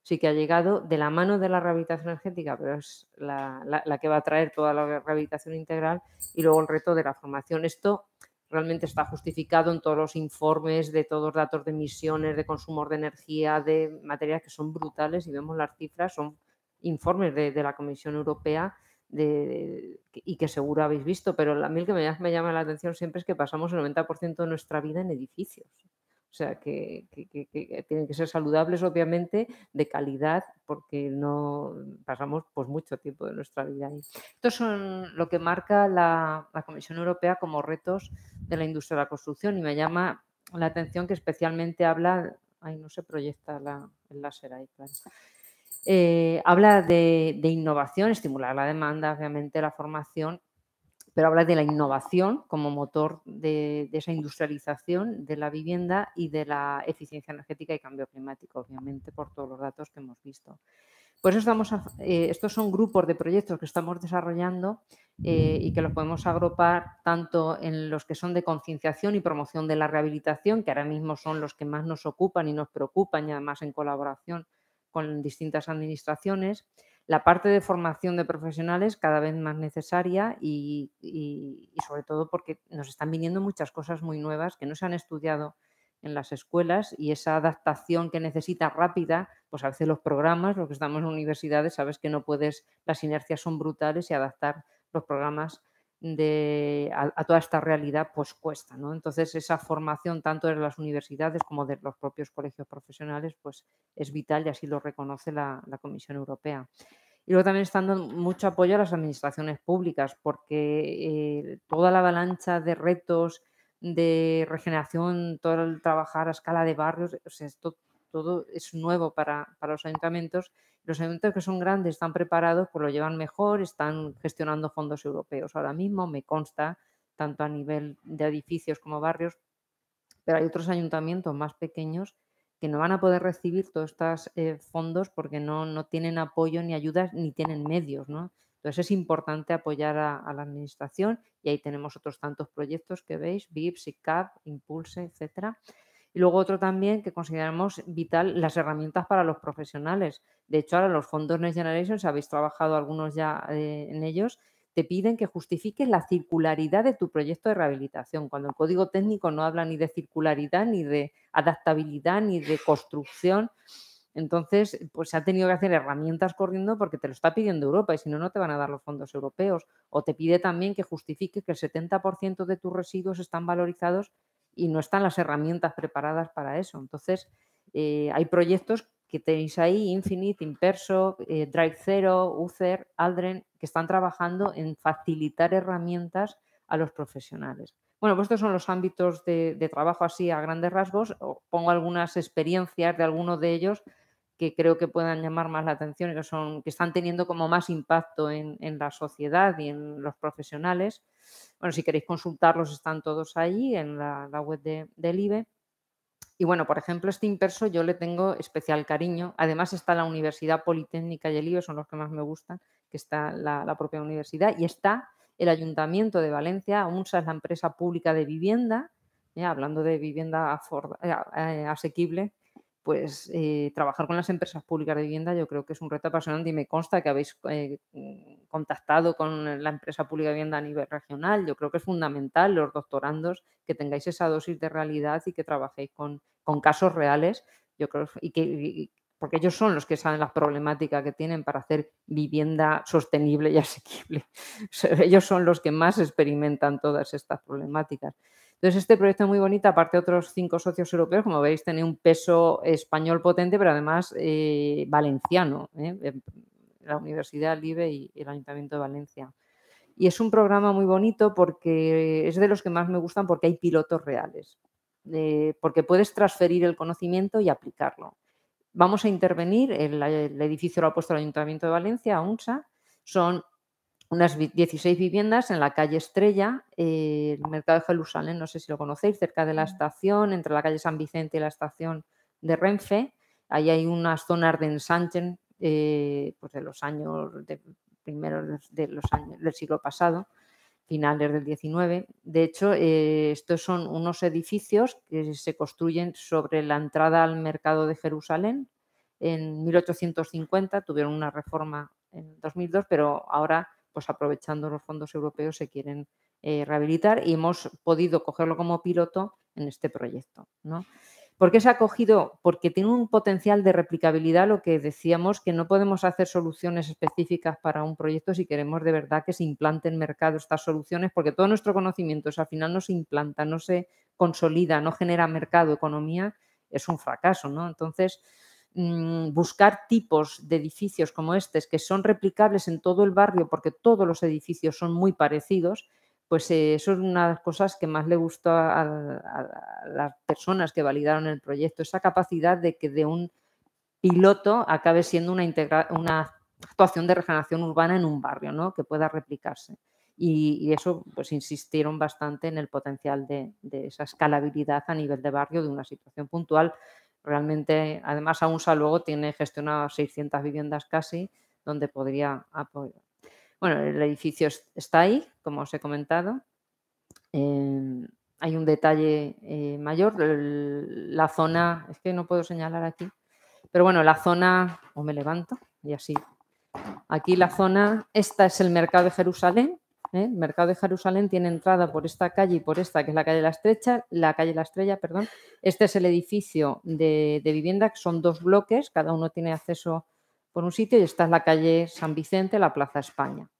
sí que ha llegado de la mano de la rehabilitación energética, pero es la, que va a traer toda la rehabilitación integral y luego el reto de la formación. Esto realmente está justificado en todos los informes de todos los datos de emisiones, de consumo de energía, de materias que son brutales y vemos las cifras, son informes de, la Comisión Europea y que seguro habéis visto, pero a mí el que me, me llama la atención siempre es que pasamos el 90% de nuestra vida en edificios. O sea, que, tienen que ser saludables, obviamente, de calidad, porque no pasamos pues, mucho tiempo de nuestra vida ahí. Estos son lo que marca la, Comisión Europea como retos de la industria de la construcción y me llama la atención que especialmente habla, ahí no se proyecta el láser ahí, claro. Eh, habla de innovación, estimular la demanda, obviamente, la formación pero habla de la innovación como motor de, esa industrialización de la vivienda y de la eficiencia energética y cambio climático, obviamente, por todos los datos que hemos visto. Por estamos, eh, estos son grupos de proyectos que estamos desarrollando eh, y que los podemos agrupar tanto en los que son de concienciación y promoción de la rehabilitación, que ahora mismo son los que más nos ocupan y nos preocupan, y además en colaboración con distintas administraciones, la parte de formación de profesionales cada vez más necesaria y, sobre todo porque nos están viniendo muchas cosas muy nuevas que no se han estudiado en las escuelas y esa adaptación que necesita rápida, pues a veces los programas, los que estamos en universidades, sabes que no puedes, las inercias son brutales y adaptar los programas de, a, toda esta realidad, pues cuesta. ¿no? Entonces, esa formación tanto de las universidades como de los propios colegios profesionales, pues es vital y así lo reconoce la, Comisión Europea. Y luego también está dando mucho apoyo a las administraciones públicas, porque eh, toda la avalancha de retos de regeneración, todo el trabajar a escala de barrios, o sea, esto, todo es nuevo para, para los ayuntamientos los ayuntamientos que son grandes están preparados, pues lo llevan mejor, están gestionando fondos europeos ahora mismo, me consta, tanto a nivel de edificios como barrios, pero hay otros ayuntamientos más pequeños que no van a poder recibir todos estos eh, fondos porque no, no, tienen apoyo ni ayudas ni tienen medios, ¿no? Entonces es importante apoyar a, la administración y ahí tenemos otros tantos proyectos que veis, y cap Impulse, etcétera. Y luego otro también que consideramos vital, las herramientas para los profesionales. De hecho, ahora los fondos Next Generation, si habéis trabajado algunos ya eh, en ellos, te piden que justifiques la circularidad de tu proyecto de rehabilitación, cuando el código técnico no habla ni de circularidad, ni de adaptabilidad, ni de construcción. Entonces, pues se ha tenido que hacer herramientas corriendo porque te lo está pidiendo Europa y si no, no te van a dar los fondos europeos. O te pide también que justifique que el 70% de tus residuos están valorizados y no están las herramientas preparadas para eso. Entonces, eh, hay proyectos que tenéis ahí, Infinite, Imperso, eh, Drive Zero, Ucer, Aldren, que están trabajando en facilitar herramientas a los profesionales. Bueno, pues estos son los ámbitos de, trabajo así a grandes rasgos. pongo algunas experiencias de algunos de ellos que creo que puedan llamar más la atención y que, son, que están teniendo como más impacto en, la sociedad y en los profesionales. Bueno, si queréis consultarlos, están todos ahí en la, web de, del IBE. Y bueno, por ejemplo, este impreso yo le tengo especial cariño. Además está la Universidad Politécnica y el son los que más me gustan, que está la, propia universidad. Y está el Ayuntamiento de Valencia, UNSA es la empresa pública de vivienda, hablando de vivienda eh, eh, asequible, pues eh, trabajar con las empresas públicas de vivienda yo creo que es un reto apasionante y me consta que habéis eh, mm, contactado con la empresa pública de vivienda a nivel regional. Yo creo que es fundamental los doctorandos que tengáis esa dosis de realidad y que trabajéis con, casos reales. Yo creo y porque ellos son los que saben las problemáticas que tienen para hacer vivienda sostenible y asequible. ellos son los que más experimentan todas estas problemáticas. Entonces, este proyecto es muy bonito, aparte de otros cinco socios europeos, como veis, tiene un peso español potente, pero además eh, valenciano, ¿eh? Em, la Universidad Libre y el Ayuntamiento de Valencia. Y es un programa muy bonito porque es de los que más me gustan porque hay pilotos reales, eh, porque puedes transferir el conocimiento y aplicarlo. Vamos a intervenir, el, el edificio lo ha puesto el Ayuntamiento de Valencia, UNSA, son unas 16 viviendas en la calle Estrella, eh, el mercado de Jerusalén, no sé si lo conocéis, cerca de la mm. estación, entre la calle San Vicente y la estación de Renfe. Ahí hay unas zonas de ensanche eh, pues de los años primeros de los años del siglo pasado, finales del 19. De hecho, eh, estos son unos edificios que se construyen sobre la entrada al mercado de Jerusalén. En 1850 tuvieron una reforma en 2002, pero ahora pues aprovechando los fondos europeos se quieren eh, rehabilitar y hemos podido cogerlo como piloto en este proyecto. ¿no? ¿Por qué se ha cogido? Porque tiene un potencial de replicabilidad, lo que decíamos, que no podemos hacer soluciones específicas para un proyecto si queremos de verdad que se implante en mercado estas soluciones, porque todo nuestro conocimiento, al final no se implanta, no se consolida, no genera mercado, economía, es un fracaso, ¿no? Entonces, Mm, buscar tipos de edificios como este, que son replicables en todo el barrio porque todos los edificios son muy parecidos, pues eh, eso es una de las cosas que más le gustó a, las personas que validaron el proyecto, esa capacidad de que de un piloto acabe siendo una, una actuación de regeneración urbana en un barrio, ¿no? que pueda replicarse. Y, eso, pues insistieron bastante en el potencial de, de esa escalabilidad a nivel de barrio de una situación puntual Realmente, además, aún luego tiene gestionado 600 viviendas casi, donde podría apoyar. Bueno, el edificio está ahí, como os he comentado. Em, hay un detalle eh, mayor, la zona, es que no puedo señalar aquí, pero bueno, la zona, o me levanto y así. Aquí la zona, esta es el mercado de Jerusalén, el ¿eh? mercado de Jerusalén tiene entrada por esta calle y por esta, que es la calle La Estrecha, la calle La Estrella, perdón. Este es el edificio de, vivienda, que son dos bloques, cada uno tiene acceso por un sitio, y esta es la calle San Vicente, la Plaza España.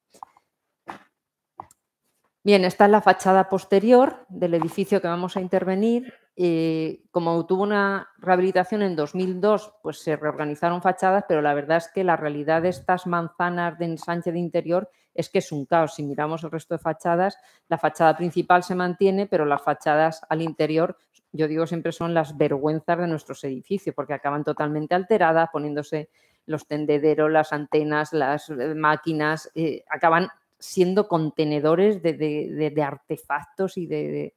Bien, esta es la fachada posterior del edificio que vamos a intervenir eh, como tuvo una rehabilitación en 2002, pues se reorganizaron fachadas, pero la verdad es que la realidad de estas manzanas de ensanche de interior es que es un caos. Si miramos el resto de fachadas, la fachada principal se mantiene, pero las fachadas al interior, yo digo siempre, son las vergüenzas de nuestros edificios, porque acaban totalmente alteradas, poniéndose los tendederos, las antenas, las eh, máquinas, eh, acaban siendo contenedores de, artefactos y de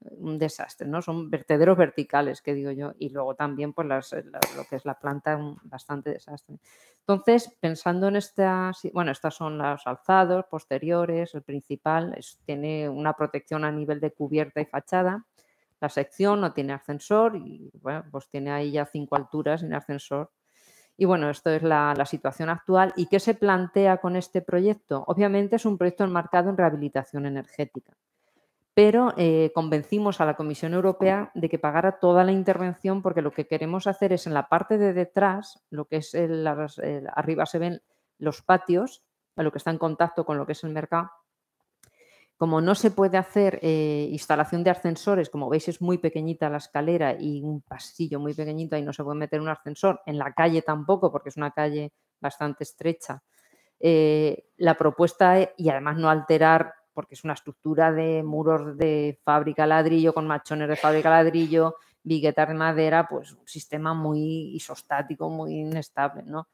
un desastre, ¿no? Son vertederos verticales, que digo yo, y luego también pues eh, lo que es la planta, un bastante desastre. Entonces, pensando en estas, bueno, estas son los alzados posteriores, el principal, tiene una protección a nivel de cubierta y fachada, la sección no tiene ascensor y bueno, pues tiene ahí ya cinco alturas sin ascensor. Y bueno, esto es la, la situación actual. ¿Y qué se plantea con este proyecto? Obviamente es un proyecto enmarcado en rehabilitación energética pero eh, convencimos a la Comisión Europea de que pagara toda la intervención porque lo que queremos hacer es en la parte de detrás, lo que es arriba se ven los patios, lo que está en contacto con lo que es el mercado. Como no se puede hacer eh, instalación de ascensores, como veis es muy pequeñita la escalera y un pasillo muy pequeñito y no se puede meter un ascensor, en la calle tampoco porque es una calle bastante estrecha. Eh, la propuesta y además no alterar porque es una estructura de muros de fábrica ladrillo con machones de fábrica ladrillo, viguetas de madera, pues un sistema muy isostático, muy inestable, ¿no?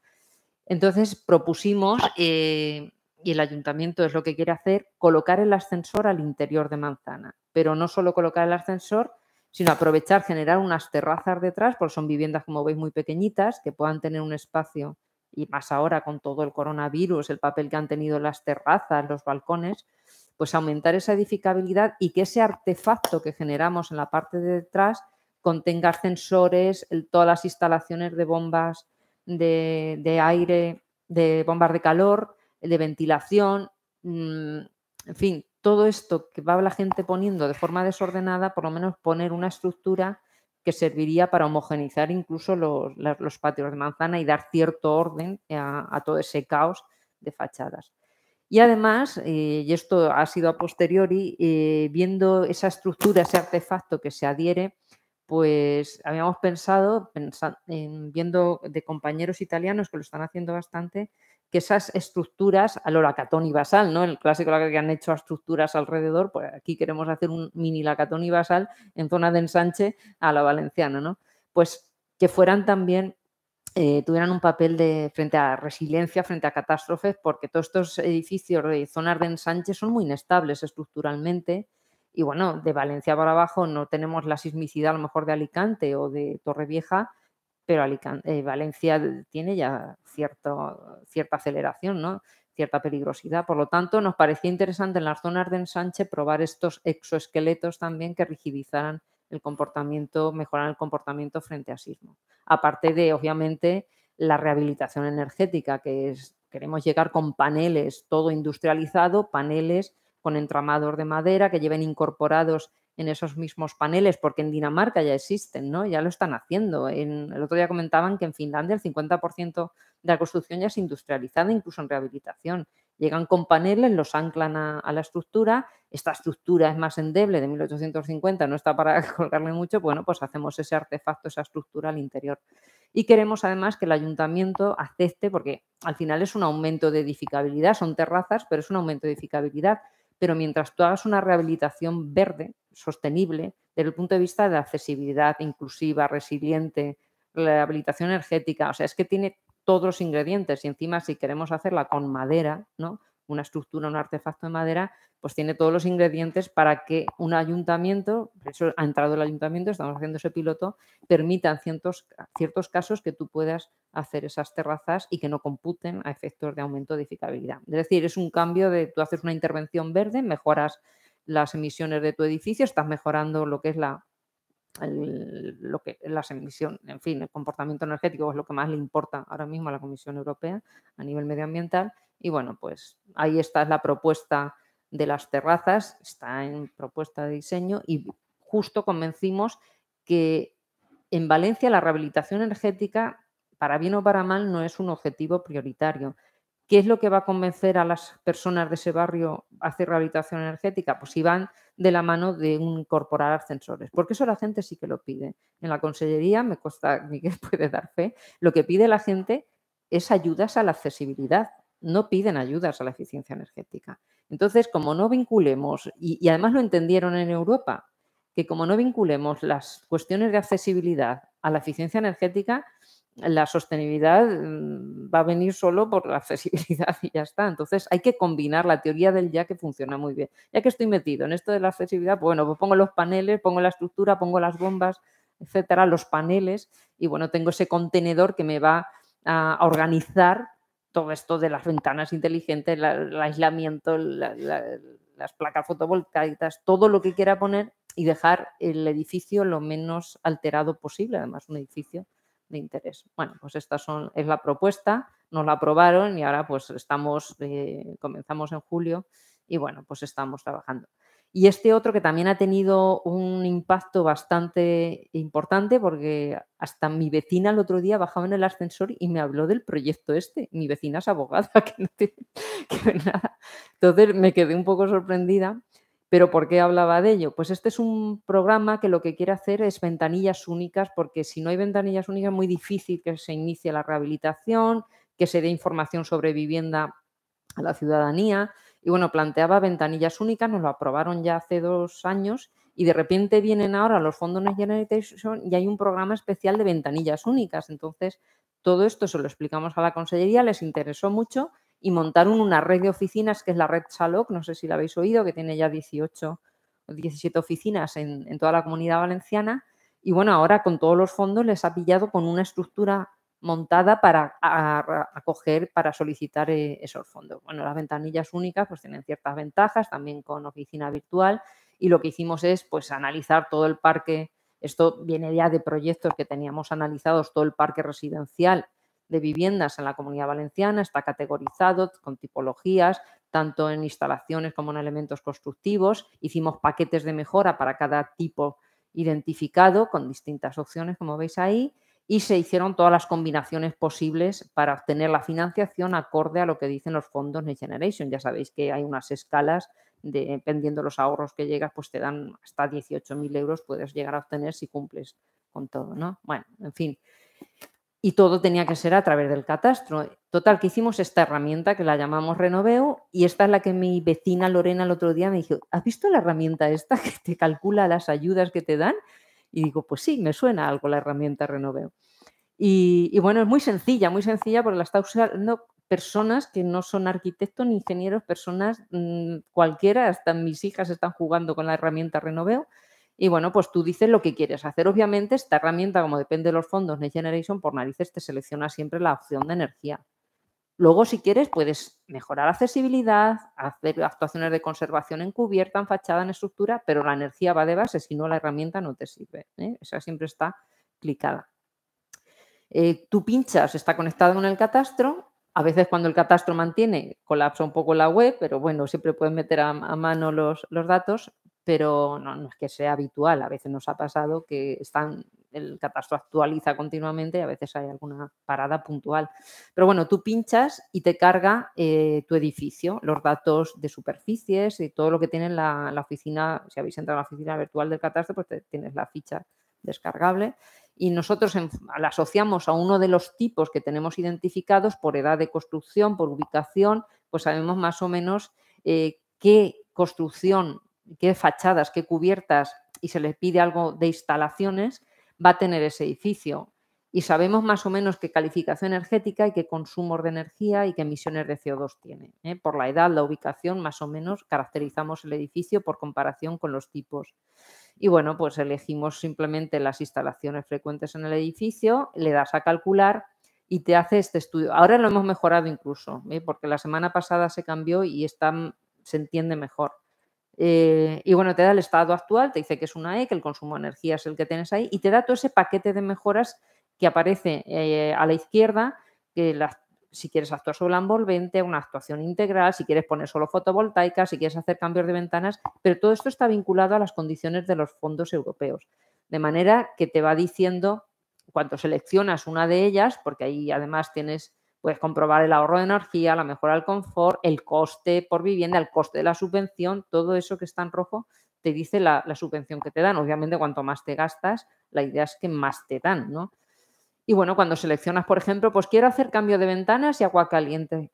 Entonces propusimos, eh, y el ayuntamiento es lo que quiere hacer, colocar el ascensor al interior de Manzana, pero no solo colocar el ascensor, sino aprovechar, generar unas terrazas detrás, porque son viviendas, como veis, muy pequeñitas, que puedan tener un espacio, y más ahora con todo el coronavirus, el papel que han tenido las terrazas, los balcones, pues aumentar esa edificabilidad y que ese artefacto que generamos en la parte de detrás contenga ascensores, todas las instalaciones de bombas de, aire, de bombas de calor, de ventilación, mm, en fin, todo esto que va la gente poniendo de forma desordenada, por lo menos poner una estructura que serviría para homogenizar incluso los, patios de manzana y dar cierto orden a todo ese caos de fachadas. Y además, eh, y esto ha sido a posteriori, eh, viendo esa estructura, ese artefacto que se adhiere, pues habíamos pensado, viendo de compañeros italianos que lo están haciendo bastante, que esas estructuras a lo lacatón y basal, ¿no? El clásico que han hecho estructuras alrededor, pues aquí queremos hacer un mini lacatón y basal en zona de ensanche a la valenciana, ¿no? Pues que fueran también eh, tuvieran un papel de frente a resiliencia, frente a catástrofes, porque todos estos edificios de zonas de ensanche son muy inestables estructuralmente. Y bueno, de Valencia para abajo no tenemos la sismicidad a lo mejor de Alicante o de Torrevieja, pero Alicante, eh, Valencia tiene ya cierto, cierta aceleración, ¿no? cierta peligrosidad. Por lo tanto, nos parecía interesante en las zonas de ensanche probar estos exoesqueletos también que rigidizaran el comportamiento, mejorar el comportamiento frente a sismo. Aparte de, obviamente, la rehabilitación energética, que es, queremos llegar con paneles, todo industrializado, paneles con entramados de madera que lleven incorporados en esos mismos paneles, porque en Dinamarca ya existen, ¿no? Ya lo están haciendo. el otro día comentaban que en Finlandia el 50% de la construcción ya es industrializada, incluso en rehabilitación. Llegan con paneles, los anclan a, la estructura. Esta estructura es más endeble de 1850, no está para colgarle mucho. Pues bueno, pues hacemos ese artefacto, esa estructura al interior. Y queremos además que el ayuntamiento acepte, porque al final es un aumento de edificabilidad, son terrazas, pero es un aumento de edificabilidad. Pero mientras tú hagas una rehabilitación verde, sostenible, desde el punto de vista de accesibilidad inclusiva, resiliente, rehabilitación energética, o sea, es que tiene todos los ingredientes y encima si queremos hacerla con madera, ¿no? una estructura, un artefacto de madera, pues tiene todos los ingredientes para que un ayuntamiento, eso ha entrado el ayuntamiento, estamos haciendo ese piloto, permitan ciertos, ciertos casos que tú puedas hacer esas terrazas y que no computen a efectos de aumento de edificabilidad. Es decir, es un cambio de tú haces una intervención verde, mejoras las emisiones de tu edificio, estás mejorando lo que es la el, lo que, las emisiones, en fin, el comportamiento energético es lo que más le importa ahora mismo a la Comisión Europea a nivel medioambiental. Y bueno, pues ahí está la propuesta de las terrazas, está en propuesta de diseño y justo convencimos que en Valencia la rehabilitación energética, para bien o para mal, no es un objetivo prioritario, ¿Qué es lo que va a convencer a las personas de ese barrio a hacer rehabilitación energética? Pues si van de la mano de incorporar ascensores, porque eso la gente sí que lo pide. En la consellería, me consta, que puede dar fe, lo que pide la gente es ayudas a la accesibilidad, no piden ayudas a la eficiencia energética. Entonces, como no vinculemos, y además lo entendieron en Europa, que como no vinculemos las cuestiones de accesibilidad a la eficiencia energética, la sostenibilidad mm, va a venir solo por la accesibilidad y ya está. Entonces hay que combinar la teoría del ya que funciona muy bien. Ya que estoy metido en esto de la accesibilidad, pues bueno, pues pongo los paneles, pongo la estructura, pongo las bombas, etcétera, los paneles y bueno, tengo ese contenedor que me va a organizar todo esto de las ventanas inteligentes, el aislamiento, las placas fotovoltaicas, todo lo que quiera poner y dejar el edificio lo menos alterado posible, además un edificio de interés. Bueno, pues esta son, es la propuesta, nos la aprobaron y ahora pues estamos, eh, comenzamos en julio y bueno, pues estamos trabajando. Y este otro que también ha tenido un impacto bastante importante porque hasta mi vecina el otro día bajaba en el ascensor y me habló del proyecto este. Mi vecina es abogada, que no tiene nada. Entonces me quedé un poco sorprendida ¿Pero por qué hablaba de ello? Pues este es un programa que lo que quiere hacer es ventanillas únicas, porque si no hay ventanillas únicas es muy difícil que se inicie la rehabilitación, que se dé información sobre vivienda a la ciudadanía. Y bueno, planteaba ventanillas únicas, nos lo aprobaron ya hace dos años y de repente vienen ahora los fondos Next Generation y hay un programa especial de ventanillas únicas. Entonces, todo esto se lo explicamos a la consellería, les interesó mucho y montaron una red de oficinas que es la red Saloc, no sé si la habéis oído, que tiene ya 18 o 17 oficinas en, toda la comunidad valenciana. Y bueno, ahora con todos los fondos les ha pillado con una estructura montada para acoger, para solicitar eh, esos fondos. Bueno, las ventanillas únicas pues tienen ciertas ventajas, también con oficina virtual, y lo que hicimos es pues analizar todo el parque, esto viene ya de proyectos que teníamos analizados, todo el parque residencial de viviendas en la comunidad valenciana está categorizado con tipologías, tanto en instalaciones como en elementos constructivos. Hicimos paquetes de mejora para cada tipo identificado con distintas opciones, como veis ahí, y se hicieron todas las combinaciones posibles para obtener la financiación acorde a lo que dicen los fondos Next Generation. Ya sabéis que hay unas escalas, dependiendo de los ahorros que llegas, pues te dan hasta 18.000 euros, puedes llegar a obtener si cumples con todo, ¿no? Bueno, en fin y todo tenía que ser a través del catastro. Total, que hicimos esta herramienta que la llamamos Renoveo y esta es la que mi vecina Lorena el otro día me dijo, ¿has visto la herramienta esta que te calcula las ayudas que te dan? Y digo, pues sí, me suena algo la herramienta Renoveo. Y, bueno, es muy sencilla, muy sencilla porque la está usando personas que no son arquitectos ni ingenieros, personas mm, cualquiera, hasta mis hijas están jugando con la herramienta Renoveo. Y bueno, pues tú dices lo que quieres hacer. Obviamente, esta herramienta, como depende de los fondos Next Generation, por narices te selecciona siempre la opción de energía. Luego, si quieres, puedes mejorar accesibilidad, hacer actuaciones de conservación en cubierta, en fachada, en estructura, pero la energía va de base, si no la herramienta no te sirve. ¿eh? Esa siempre está clicada. Eh, tú pinchas, está conectado con el catastro. A veces cuando el catastro mantiene, colapsa un poco la web, pero bueno, siempre puedes meter a, mano los, los datos pero no, es que sea habitual. A veces nos ha pasado que están, el catastro actualiza continuamente y a veces hay alguna parada puntual. Pero bueno, tú pinchas y te carga eh, tu edificio, los datos de superficies y todo lo que tiene la, oficina. Si habéis entrado a la oficina virtual del catastro, pues tienes la ficha descargable. Y nosotros la asociamos a uno de los tipos que tenemos identificados por edad de construcción, por ubicación, pues sabemos más o menos eh, qué construcción qué fachadas, qué cubiertas y se le pide algo de instalaciones, va a tener ese edificio. Y sabemos más o menos qué calificación energética y qué consumo de energía y qué emisiones de CO2 tiene. ¿eh? Por la edad, la ubicación, más o menos caracterizamos el edificio por comparación con los tipos. Y bueno, pues elegimos simplemente las instalaciones frecuentes en el edificio, le das a calcular y te hace este estudio. Ahora lo hemos mejorado incluso, ¿eh? porque la semana pasada se cambió y mm, se entiende mejor. Eh, y bueno, te da el estado actual, te dice que es una E, que el consumo de energía es el que tienes ahí, y te da todo ese paquete de mejoras que aparece eh, a la izquierda, que las, si quieres actuar sobre la envolvente, una actuación integral, si quieres poner solo fotovoltaica, si quieres hacer cambios de ventanas, pero todo esto está vinculado a las condiciones de los fondos europeos. De manera que te va diciendo, cuando seleccionas una de ellas, porque ahí además tienes Puedes comprobar el ahorro de energía, la mejora del confort, el coste por vivienda, el coste de la subvención, todo eso que está en rojo te dice la, subvención que te dan. Obviamente, cuanto más te gastas, la idea es que más te dan, ¿no? Y bueno, cuando seleccionas, por ejemplo, pues quiero hacer cambio de ventanas y agua caliente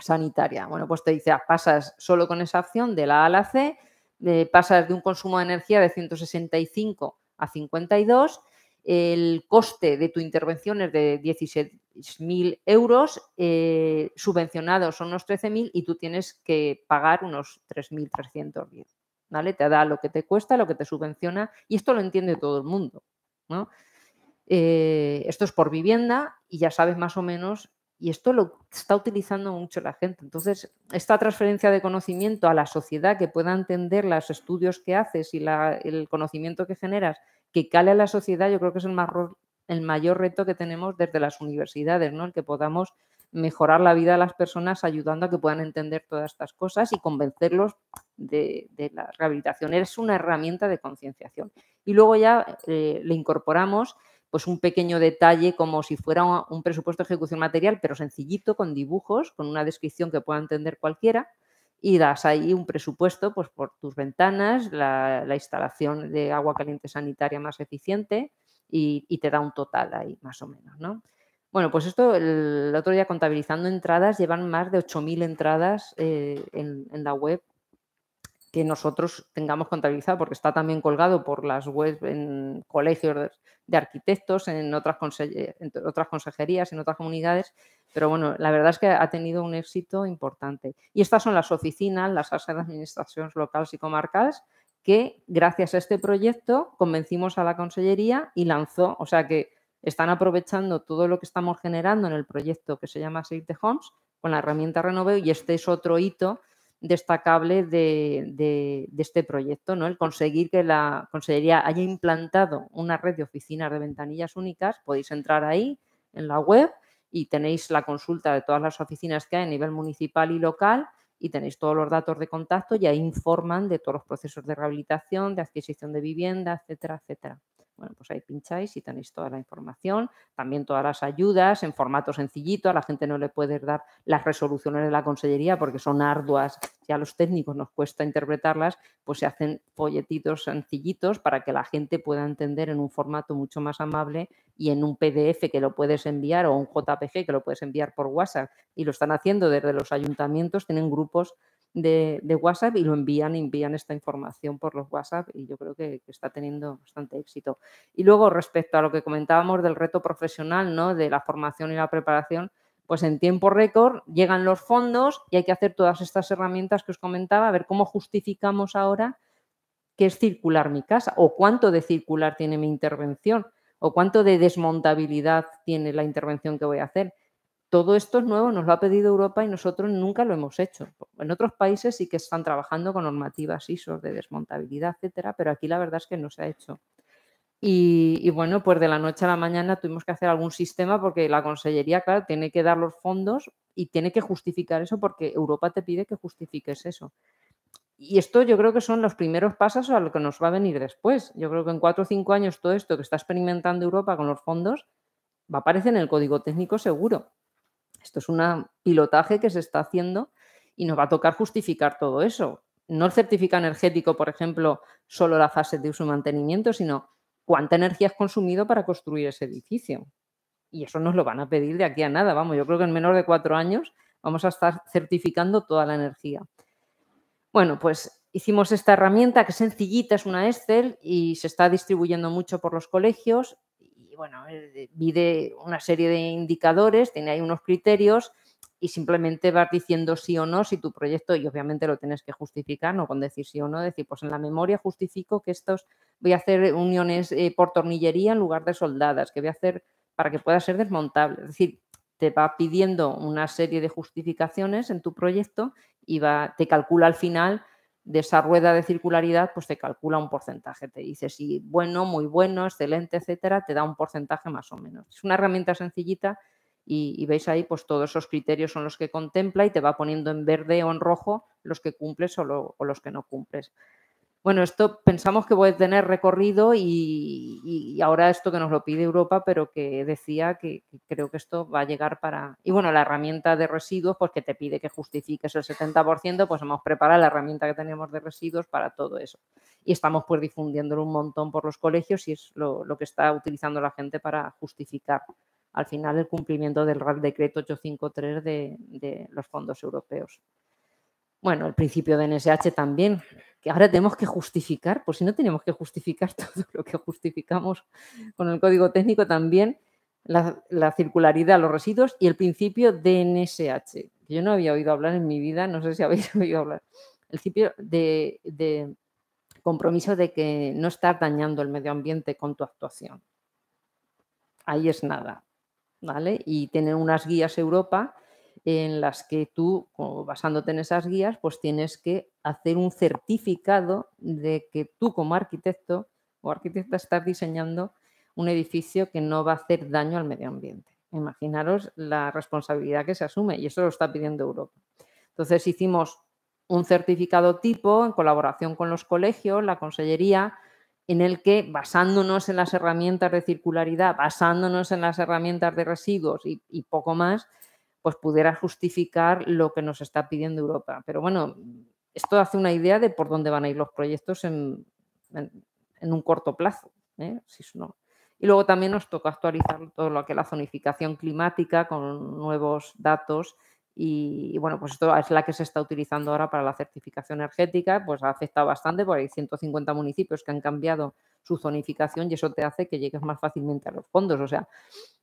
sanitaria. Bueno, pues te dice, ah, pasas solo con esa opción de la A a la C, eh, pasas de un consumo de energía de 165 a 52, el coste de tu intervención es de 17, mil euros, eh, subvencionados son unos 13.000 y tú tienes que pagar unos mil, ¿Vale? Te da lo que te cuesta, lo que te subvenciona y esto lo entiende todo el mundo. ¿no? Eh, esto es por vivienda y ya sabes más o menos y esto lo está utilizando mucho la gente. Entonces, esta transferencia de conocimiento a la sociedad que pueda entender los estudios que haces y la, el conocimiento que generas, que cale a la sociedad, yo creo que es el, más el mayor reto que tenemos desde las universidades, ¿no? El que podamos mejorar la vida de las personas ayudando a que puedan entender todas estas cosas y convencerlos de, la rehabilitación. Es una herramienta de concienciación. Y luego ya eh, le incorporamos pues un pequeño detalle como si fuera un presupuesto de ejecución material, pero sencillito, con dibujos, con una descripción que pueda entender cualquiera. Y das ahí un presupuesto pues, por tus ventanas, la instalación de agua caliente sanitaria más eficiente, y, te da un total ahí, más o menos, ¿no? Bueno, pues esto el otro día contabilizando entradas, llevan más de 8.000 entradas eh, en, la web que nosotros tengamos contabilizado, porque está también colgado por las webs en colegios de, arquitectos, en otras, consejerías, en otras comunidades, pero bueno, la verdad es que ha tenido un éxito importante. Y estas son las oficinas, las asas de administraciones locales y comarcales, que gracias a este proyecto convencimos a la consellería y lanzó, o sea que están aprovechando todo lo que estamos generando en el proyecto que se llama Save the Homes con la herramienta Renoveo y este es otro hito destacable de, este proyecto, ¿no? El conseguir que la Consellería haya implantado una red de oficinas de ventanillas únicas, podéis entrar ahí en la web y tenéis la consulta de todas las oficinas que hay a nivel municipal y local y tenéis todos los datos de contacto y ahí informan de todos los procesos de rehabilitación, de adquisición de vivienda, etcétera, etcétera. Bueno, pues ahí pincháis y tenéis toda la información, también todas las ayudas en formato sencillito, a la gente no le puedes dar las resoluciones de la consellería porque son arduas, ya a los técnicos nos cuesta interpretarlas, pues se hacen folletitos sencillitos para que la gente pueda entender en un formato mucho más amable y en un PDF que lo puedes enviar o un JPG que lo puedes enviar por WhatsApp y lo están haciendo desde los ayuntamientos, tienen grupos de, WhatsApp y lo envían, envían esta información por los WhatsApp y yo creo que, está teniendo bastante éxito. Y luego, respecto a lo que comentábamos del reto profesional, ¿no? de la formación y la preparación, pues en tiempo récord llegan los fondos y hay que hacer todas estas herramientas que os comentaba, a ver cómo justificamos ahora qué es circular mi casa o cuánto de circular tiene mi intervención o cuánto de desmontabilidad tiene la intervención que voy a hacer todo esto es nuevo, nos lo ha pedido Europa y nosotros nunca lo hemos hecho. En otros países sí que están trabajando con normativas ISO de desmontabilidad, etcétera, pero aquí la verdad es que no se ha hecho. Y, y, bueno, pues de la noche a la mañana tuvimos que hacer algún sistema porque la consellería, claro, tiene que dar los fondos y tiene que justificar eso porque Europa te pide que justifiques eso. Y esto yo creo que son los primeros pasos a lo que nos va a venir después. Yo creo que en cuatro o cinco años todo esto que está experimentando Europa con los fondos va a aparecer en el código técnico seguro. Esto es un pilotaje que se está haciendo y nos va a tocar justificar todo eso. No el certificado energético, por ejemplo, solo la fase de uso y mantenimiento, sino cuánta energía has consumido para construir ese edificio. Y eso nos lo van a pedir de aquí a nada. Vamos, yo creo que en menos de cuatro años vamos a estar certificando toda la energía. Bueno, pues hicimos esta herramienta que es sencillita, es una Excel y se está distribuyendo mucho por los colegios bueno, mide eh, una serie de indicadores, tiene ahí unos criterios y simplemente vas diciendo sí o no si tu proyecto, y obviamente lo tienes que justificar, no con decir sí o no, decir, pues en la memoria justifico que estos voy a hacer uniones eh, por tornillería en lugar de soldadas, que voy a hacer para que pueda ser desmontable. Es decir, te va pidiendo una serie de justificaciones en tu proyecto y va, te calcula al final de esa rueda de circularidad, pues te calcula un porcentaje, te dice si bueno, muy bueno, excelente, etcétera, te da un porcentaje más o menos. Es una herramienta sencillita y, veis ahí, pues todos esos criterios son los que contempla y te va poniendo en verde o en rojo los que cumples o los que no cumples bueno, esto pensamos que puede tener recorrido y, ahora esto que nos lo pide Europa, pero que decía que, creo que esto va a llegar para... Y bueno, la herramienta de residuos, pues que te pide que justifiques el 70%, pues hemos preparado la herramienta que tenemos de residuos para todo eso. Y estamos pues difundiéndolo un montón por los colegios y es lo, que está utilizando la gente para justificar al final el cumplimiento del Real Decreto 853 de los fondos europeos. Bueno, el principio de NSH también, que ahora tenemos que justificar, por si no tenemos que justificar todo lo que justificamos con el código técnico también, la, circularidad, los residuos y el principio de NSH, que yo no había oído hablar en mi vida, no sé si habéis oído hablar. El principio de, compromiso de que no estás dañando el medio ambiente con tu actuación. Ahí es nada, ¿vale? Y tener unas guías Europa en las que tú, basándote en esas guías, pues tienes que hacer un certificado de que tú como arquitecto o arquitecta estás diseñando un edificio que no va a hacer daño al medio ambiente. Imaginaros la responsabilidad que se asume y eso lo está pidiendo Europa. Entonces hicimos un certificado tipo en colaboración con los colegios, la consellería, en el que basándonos en las herramientas de circularidad, basándonos en las herramientas de residuos y, y poco más, pues pudiera justificar lo que nos está pidiendo Europa. Pero bueno, esto hace una idea de por dónde van a ir los proyectos en, un corto plazo. ¿eh? no. Y luego también nos toca actualizar todo lo que es la zonificación climática con nuevos datos y, bueno, pues esto es la que se está utilizando ahora para la certificación energética, pues ha afectado bastante, porque hay 150 municipios que han cambiado su zonificación y eso te hace que llegues más fácilmente a los fondos, o sea,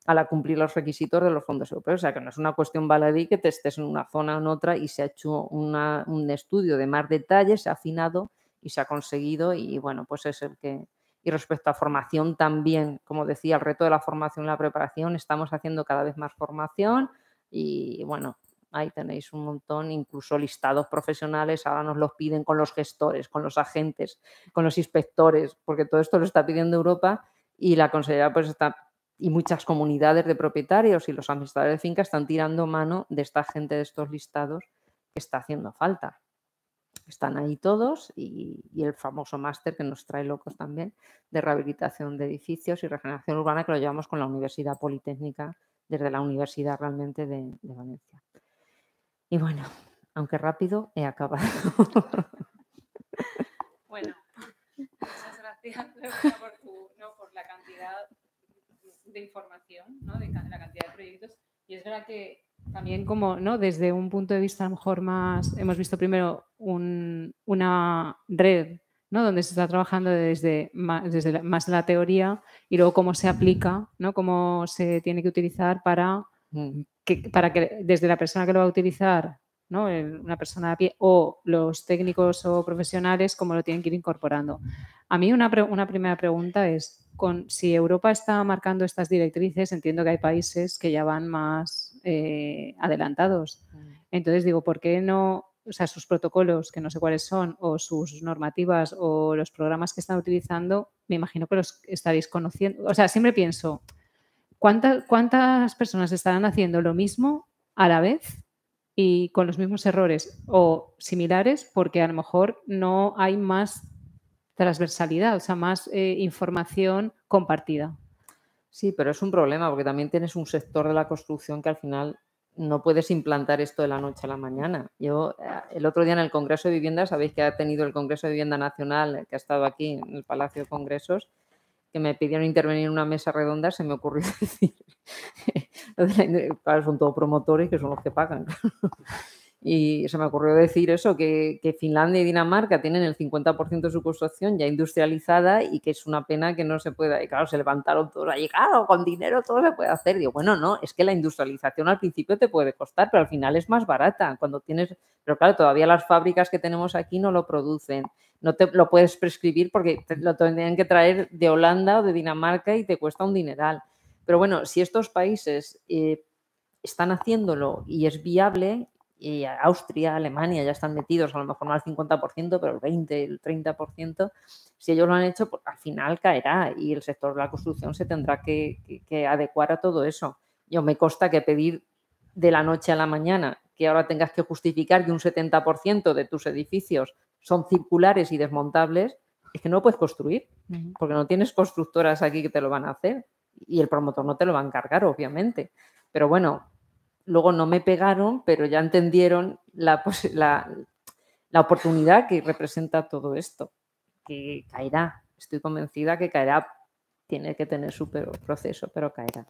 a cumplir los requisitos de los fondos europeos. O sea, que no es una cuestión baladí que te estés en una zona o en otra y se ha hecho un estudio de más detalles, se ha afinado y se ha conseguido y bueno, pues es el que... Y respecto a formación también, como decía, el reto de la formación y la preparación, estamos haciendo cada vez más formación y bueno, Ahí tenéis un montón, incluso listados profesionales, ahora nos los piden con los gestores, con los agentes, con los inspectores, porque todo esto lo está pidiendo Europa y la Consejería pues está y muchas comunidades de propietarios y los administradores de finca están tirando mano de esta gente de estos listados que está haciendo falta. Están ahí todos y, el famoso máster que nos trae locos también de rehabilitación de edificios y regeneración urbana que lo llevamos con la Universidad Politécnica, desde la Universidad realmente de Valencia. Y bueno, aunque rápido, he acabado. bueno, muchas gracias por, por la cantidad de información, ¿no? de la cantidad de proyectos. Y es verdad que también como ¿no? desde un punto de vista a lo mejor más, hemos visto primero una red ¿no? donde se está trabajando desde, más, desde la, la teoría y luego cómo se aplica, ¿no? cómo se tiene que utilizar para mm que, para que desde la persona que lo va a utilizar, ¿no? una persona a pie, o los técnicos o profesionales, como lo tienen que ir incorporando. A mí una, primera pregunta es, con, si Europa está marcando estas directrices, entiendo que hay países que ya van más eh, adelantados. Mm. Entonces digo, ¿por qué no? O sea, sus protocolos, que no sé cuáles son, o sus normativas, o los programas que están utilizando, me imagino que los estaréis conociendo. O sea, siempre pienso, ¿Cuántas personas estarán haciendo lo mismo a la vez y con los mismos errores o similares? Porque a lo mejor no hay más transversalidad, o sea, más eh, información compartida. Sí, pero es un problema porque también tienes un sector de la construcción que al final no puedes implantar esto de la noche a la mañana. Yo eh, el otro día en el Congreso de Vivienda, sabéis que ha tenido el Congreso de Vivienda Nacional, que ha estado aquí en el Palacio de Congresos, que me pidieron intervenir en una mesa redonda, se me ocurrió decir, claro, son todos promotores que son los que pagan. y se me ocurrió decir eso, que, Finlandia y Dinamarca tienen el 50% de su construcción ya industrializada y que es una pena que no se pueda. Y claro, se levantaron todos ha claro, con dinero todo se puede hacer. Digo, bueno, no, es que la industrialización al principio te puede costar, pero al final es más barata. Cuando tienes, pero claro, todavía las fábricas que tenemos aquí no lo producen no te lo puedes prescribir porque lo tendrían que traer de Holanda o de Dinamarca y te cuesta un dineral. Pero bueno, si estos países eh, están haciéndolo y es viable, Austria, Alemania ya están metidos, a lo mejor no al 50%, pero el 20, el 30%, si ellos lo han hecho, pues al final caerá y el sector de la construcción se tendrá que, que, adecuar a todo eso. Yo me consta que pedir de la noche a la mañana que ahora tengas que justificar que un 70% de tus edificios son circulares y desmontables, es que no lo puedes construir, porque no tienes constructoras aquí que te lo van a hacer y el promotor no te lo va a encargar, obviamente. Pero bueno, luego no me pegaron, pero ya entendieron la, la, la oportunidad que representa todo esto, que caerá, estoy convencida que caerá, tiene que tener su proceso, pero caerá.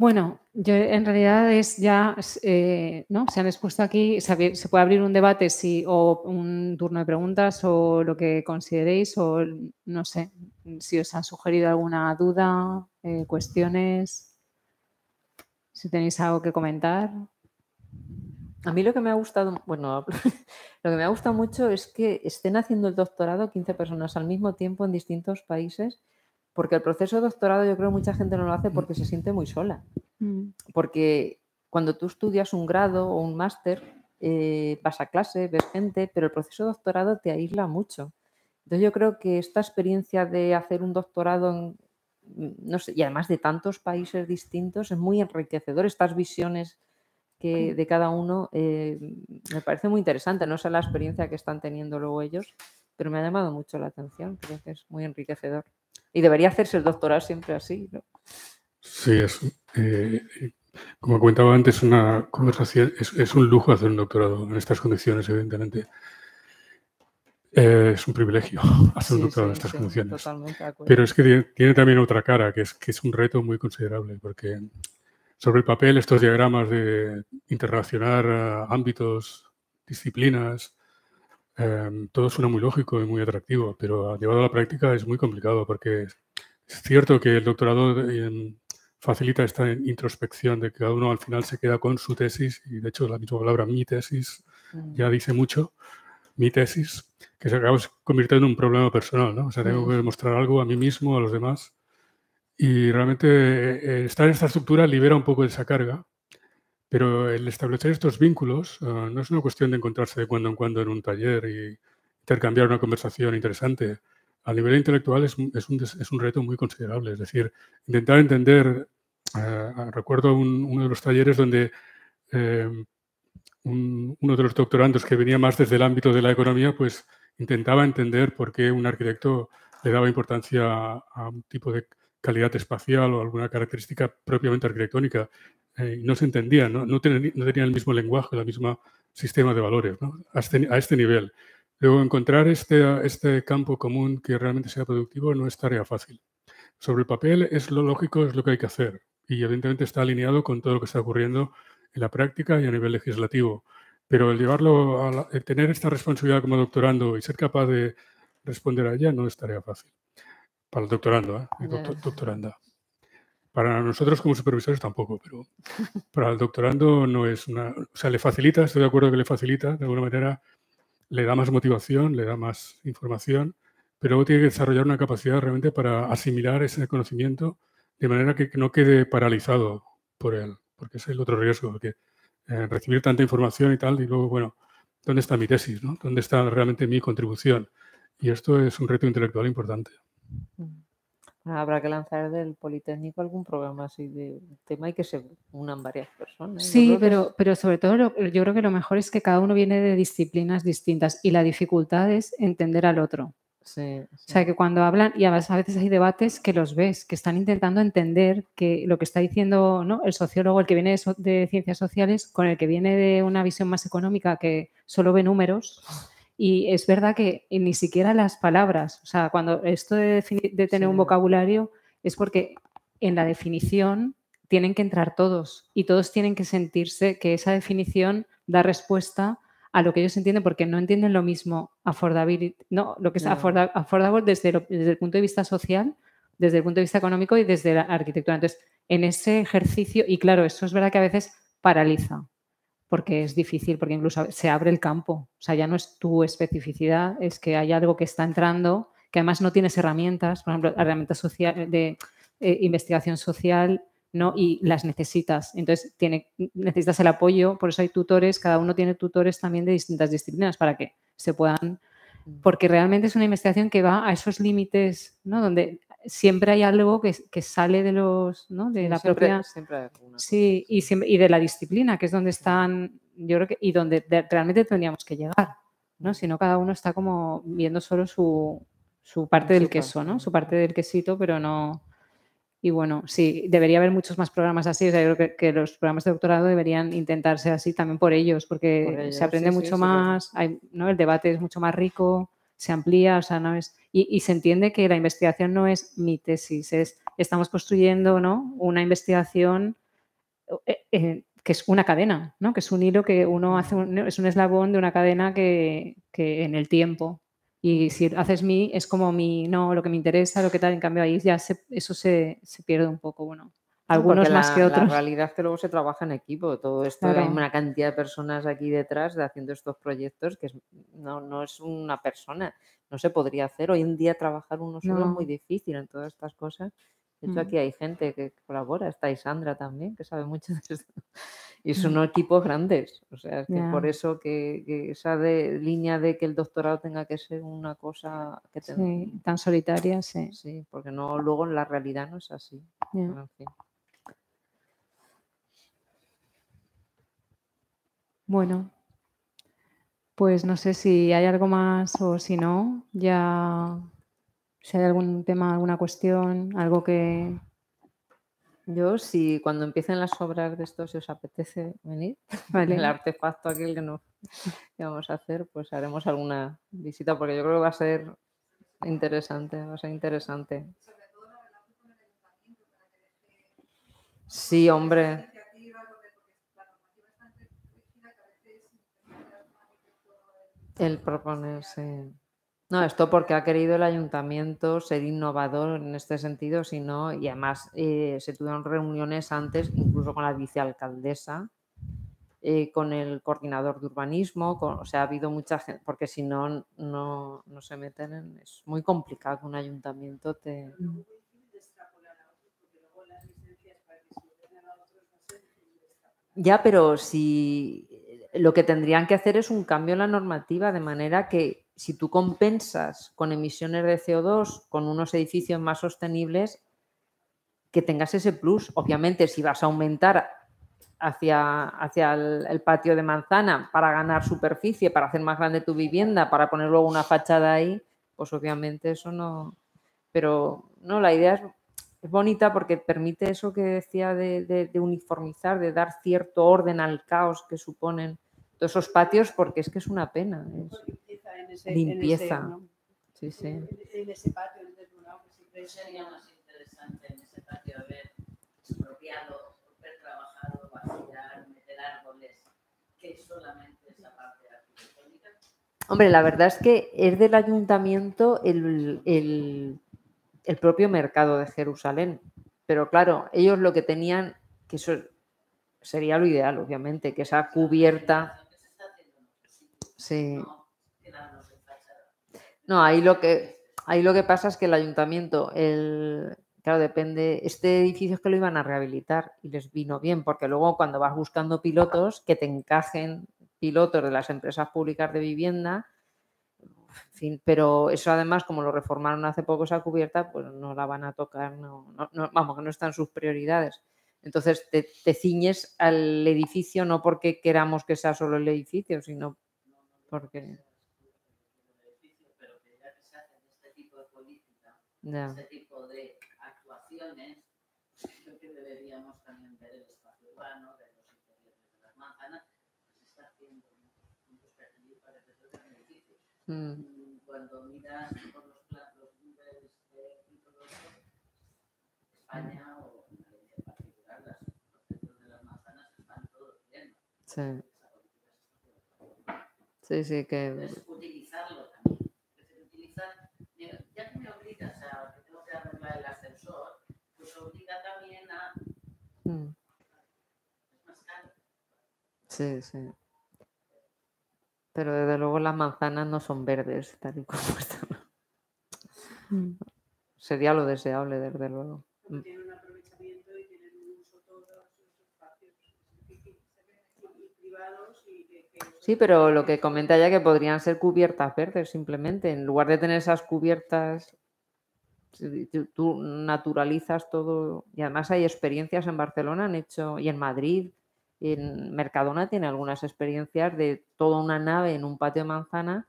Bueno, yo en realidad es ya, eh, Se han expuesto aquí, se, puede abrir un debate o un turno de preguntas o lo que consideréis o no sé, si os han sugerido alguna duda, eh, cuestiones, si tenéis algo que comentar. A mí lo que me ha gustado, bueno, lo que me ha gustado mucho es que estén haciendo el doctorado 15 personas al mismo tiempo en distintos países porque el proceso de doctorado yo creo que mucha gente no lo hace mm. porque se siente muy sola. Mm. Porque cuando tú estudias un grado o un máster, eh, vas a clase, ves gente, pero el proceso de doctorado te aísla mucho. Entonces yo creo que esta experiencia de hacer un doctorado no sé, y además de tantos países distintos, es muy enriquecedor estas visiones que mm. de cada uno eh, me parece muy interesante. No sé la experiencia que están teniendo luego ellos, pero me ha llamado mucho la atención. Creo que es muy enriquecedor. Y debería hacerse el doctorado siempre así, ¿no? Sí, es, eh, como comentaba antes, una es, un lujo hacer un doctorado en estas condiciones, evidentemente. es un privilegio hacer un doctorado en estas condiciones. Pero es que tiene, también otra cara, que es, que es un reto muy considerable, porque sobre el papel estos diagramas de interrelacionar eh, ámbitos, disciplinas, Em, todo suena muy lógico y muy atractivo, pero llevado a la práctica es muy complicado porque es cierto que el doctorado facilita esta introspección de que cada uno al final se queda con su tesis y de hecho la misma palabra mi tesis ya mm. dice mucho, mi tesis, que se acaba convirtiendo en un problema personal, ¿no? O sea, tengo mm. que demostrar algo a mí mismo, a los demás. Y realmente eh, eh, estar en esta estructura libera un poco de esa carga pero el establecer estos vínculos eh, no es una cuestión de encontrarse de cuando en cuando en un taller y intercambiar una conversación interesante. A nivel intelectual es, un, reto muy considerable. Es decir, intentar entender, eh, recuerdo uno de los talleres donde em, uno de los doctorandos que venía más desde el ámbito de la economía, pues intentaba entender por qué un arquitecto le daba importancia a un tipo de, calidad espacial o alguna característica propiamente arquitectónica. Eh, no se entendía, ¿no? No, tenían el mismo lenguaje, el mismo sistema de valores ¿no? Este a, este, nivel. Luego, encontrar este, este campo común que realmente sea productivo no es tarea fácil. Sobre el papel es lo lógico, es lo que hay que hacer. Y evidentemente está alineado con todo lo que está ocurriendo en la práctica y a nivel legislativo. Pero el llevarlo a tener esta responsabilidad como doctorando y ser capaz de responder a ella no es tarea fácil. Para el doctorando, ¿eh? Para nosotros como supervisores tampoco, pero para el doctorando no es una... O sea, le facilita, estoy de acuerdo que le facilita, de alguna manera le da más motivación, le da más información, pero luego tiene que desarrollar una capacidad realmente para asimilar ese conocimiento de manera que no quede paralizado por él, porque es el otro riesgo, que eh, recibir tanta información y tal, y luego, bueno, ¿dónde está mi tesis? ¿Dónde está realmente mi contribución? Y esto es un reto intelectual importante. Habrá que lanzar del Politécnico algún programa así de tema y que se unan varias personas. ¿eh? Sí, pero, pero sobre todo yo creo que lo mejor es que cada uno viene de disciplinas distintas y la dificultad es entender al otro. O sea, que cuando hablan, y a veces hay debates que los ves, que están intentando entender que lo que está diciendo ¿no? el sociólogo, el que viene de ciencias sociales, con el que viene de una visión más económica que solo ve números, y es verdad que eh, ni siquiera las palabras, o sea, cuando esto de, de tener un vocabulario es porque en la definición tienen que entrar todos y todos tienen que sentirse que esa definición da respuesta a lo que ellos entienden, porque no entienden lo mismo no, lo que es affordable, desde, desde el punto de vista social, desde el punto de vista económico y desde la arquitectura. Entonces, en ese ejercicio, y claro, eso es verdad que a veces paraliza, porque es difícil, porque incluso se abre el campo. O sea, ya no es tu especificidad, es que hay algo que está entrando, que además no tienes herramientas, por ejemplo, herramientas social, de eh, investigación social, ¿no? Y las necesitas. Entonces, tiene, necesitas el apoyo, por eso hay tutores, cada uno tiene tutores también de distintas disciplinas para que se puedan... Mm. Porque realmente es una investigación que va a esos límites, ¿no? Donde siempre hay algo que, que sale de los, ¿no? De la propia. Siempre sí, y, de la disciplina, que es donde están, yo creo que, y donde realmente tendríamos que llegar, ¿no? Si no, cada uno está como viendo solo su, su parte del queso, ¿no? Su parte del quesito, pero no. Y bueno, sí, debería haber muchos más programas así. O sea, yo creo que, los programas de doctorado deberían intentarse así también por ellos, porque se aprende mucho más, hay, ¿no? el debate es mucho más rico se amplía, o sea, no es... Y, se entiende que la investigación no es mi tesis, es estamos construyendo ¿no? una investigación eh, eh, que es una cadena, ¿no? que es un hilo que uno hace, es un eslabón de una cadena que, en el tiempo. Y si haces mi, es como mi, no, lo que me interesa, lo que tal, en cambio ahí ya eso se, pierde un poco, bueno algunos más que otros. La realidad es que luego se trabaja en equipo, todo esto, hay una cantidad de personas aquí detrás de haciendo estos proyectos que no, no, es una persona, no se podría hacer. Hoy en día trabajar uno solo es muy difícil en todas estas cosas. De hecho, mm. aquí hay gente que colabora, está Isandra también, que sabe mucho de esto. Y son mm. equipos grandes. O sea, es que por eso que, esa línea de que el doctorado tenga que ser una cosa que tan solitaria, sí. porque no, luego en la realidad no es así. Bueno, pues no sé si hay algo más o si no, ya si hay algún tema, alguna cuestión, algo que... Yo, si cuando empiecen las obras de estos, si os apetece venir, el artefacto aquel que, nos vamos a hacer, pues haremos alguna visita, porque yo creo que va a ser interesante, va a ser interesante. Sí, hombre. El proponerse. No, esto porque ha querido el ayuntamiento ser innovador en este sentido, sino, y además eh, se tuvieron reuniones antes, incluso con la vicealcaldesa, eh, con el coordinador de urbanismo, o sea, ha habido mucha gente, porque si no, no, no se meten en. Es muy complicado que un ayuntamiento te. Mm. Ya, pero si lo que tendrían que hacer es un cambio en la normativa, de manera que si tú compensas con emisiones de CO2, con unos edificios más sostenibles, que tengas ese plus. Obviamente, si vas a aumentar hacia, hacia el, el, patio de manzana para ganar superficie, para hacer más grande tu vivienda, para poner luego una fachada ahí, pues obviamente eso no. Pero no, la idea es es bonita porque permite eso que decía de, de, uniformizar, de dar cierto orden al caos que suponen todos esos patios, porque es que es una pena. Es en ese, limpieza. En ese, Sí, sí. En, ese patio, en el que pues sería más interesante en ese patio haber expropiado, haber trabajado, vaciar, meter árboles, que solamente esa parte arquitectónica. Hombre, la verdad es que es del ayuntamiento el, el el propio mercado de Jerusalén. Pero claro, ellos lo que tenían, que eso sería lo ideal, obviamente, que esa cubierta... Sí. No, ahí lo que, ahí lo que pasa es que el ayuntamiento, el, claro, depende, este edificio es que lo iban a rehabilitar y les vino bien, porque luego cuando vas buscando pilotos, que te encajen pilotos de las empresas públicas de vivienda, pero eso además, como lo reformaron hace poco esa cubierta, pues no la van a tocar, no, no, vamos, que no están sus prioridades. Entonces te, ciñes al edificio no porque queramos que sea solo el edificio, sino porque... Ya. Este tipo de actuaciones, creo que deberíamos también ver el espacio urbano, Cuando miras por los platos de de España o en particular, las, los centros de las manzanas están todos bien Sí. Sí, sí, que. utilizarlo también. utilizar, ya que me obligas a que tengo que arreglar el ascensor, pues obliga también a. Mm. Es más caro. Sí, sí. Pero desde luego las manzanas no son verdes, tal y como están. Mm. Sería lo deseable, desde luego. Sí, pero lo que comenta ya que podrían ser cubiertas verdes simplemente. En lugar de tener esas cubiertas, tú naturalizas todo. Y además hay experiencias en Barcelona han hecho y en Madrid en Mercadona tiene algunas experiencias de toda una nave en un patio de manzana,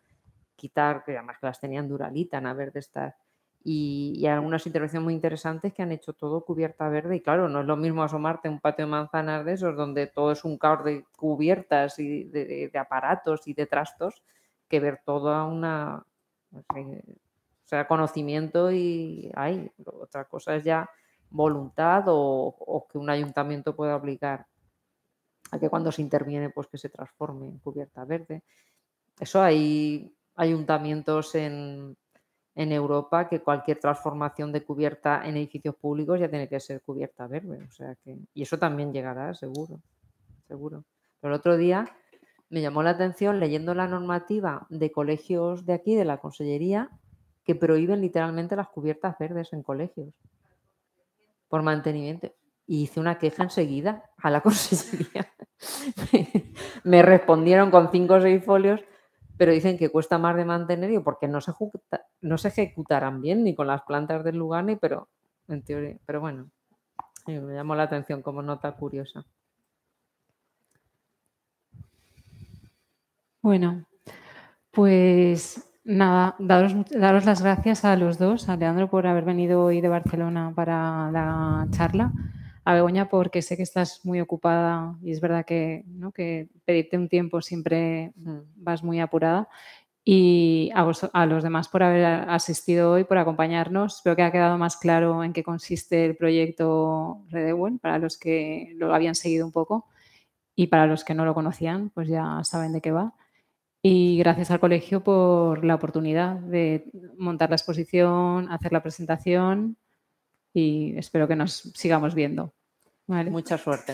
quitar, que además que las tenían duralita, naves de estas, y, algunas intervenciones muy interesantes que han hecho todo cubierta verde. Y claro, no es lo mismo asomarte a un patio de manzanas de esos, donde todo es un caos de cubiertas y de, aparatos y de trastos, que ver toda una. o sea, conocimiento y. hay otra cosa es ya voluntad o, o que un ayuntamiento pueda obligar a que cuando se interviene, pues que se transforme en cubierta verde. Eso hay ayuntamientos en, Europa que cualquier transformación de cubierta en edificios públicos ya tiene que ser cubierta verde. O sea que, y eso también llegará, seguro, seguro. Pero el otro día me llamó la atención leyendo la normativa de colegios de aquí, de la consellería, que prohíben literalmente las cubiertas verdes en colegios. Por mantenimiento y hice una queja enseguida a la consejería. me respondieron con cinco o seis folios, pero dicen que cuesta más de mantener porque no se, no se ejecutarán bien ni con las plantas del lugar ni, pero en teoría, pero bueno, eh, me llamó la atención como nota curiosa. Bueno, pues nada, daros, daros, las gracias a los dos, a Leandro por haber venido hoy de Barcelona para la charla a Begoña porque sé que estás muy ocupada y es verdad que, que pedirte un tiempo siempre mm. vas muy apurada. Y a, los demás por haber asistido hoy, por acompañarnos. Creo que ha quedado más claro en qué consiste el proyecto Redewell para los que lo habían seguido un poco y para los que no lo conocían, pues ya saben de qué va. Y gracias al colegio por la oportunidad de montar la exposición, hacer la presentación y espero que nos sigamos viendo. Mucha suerte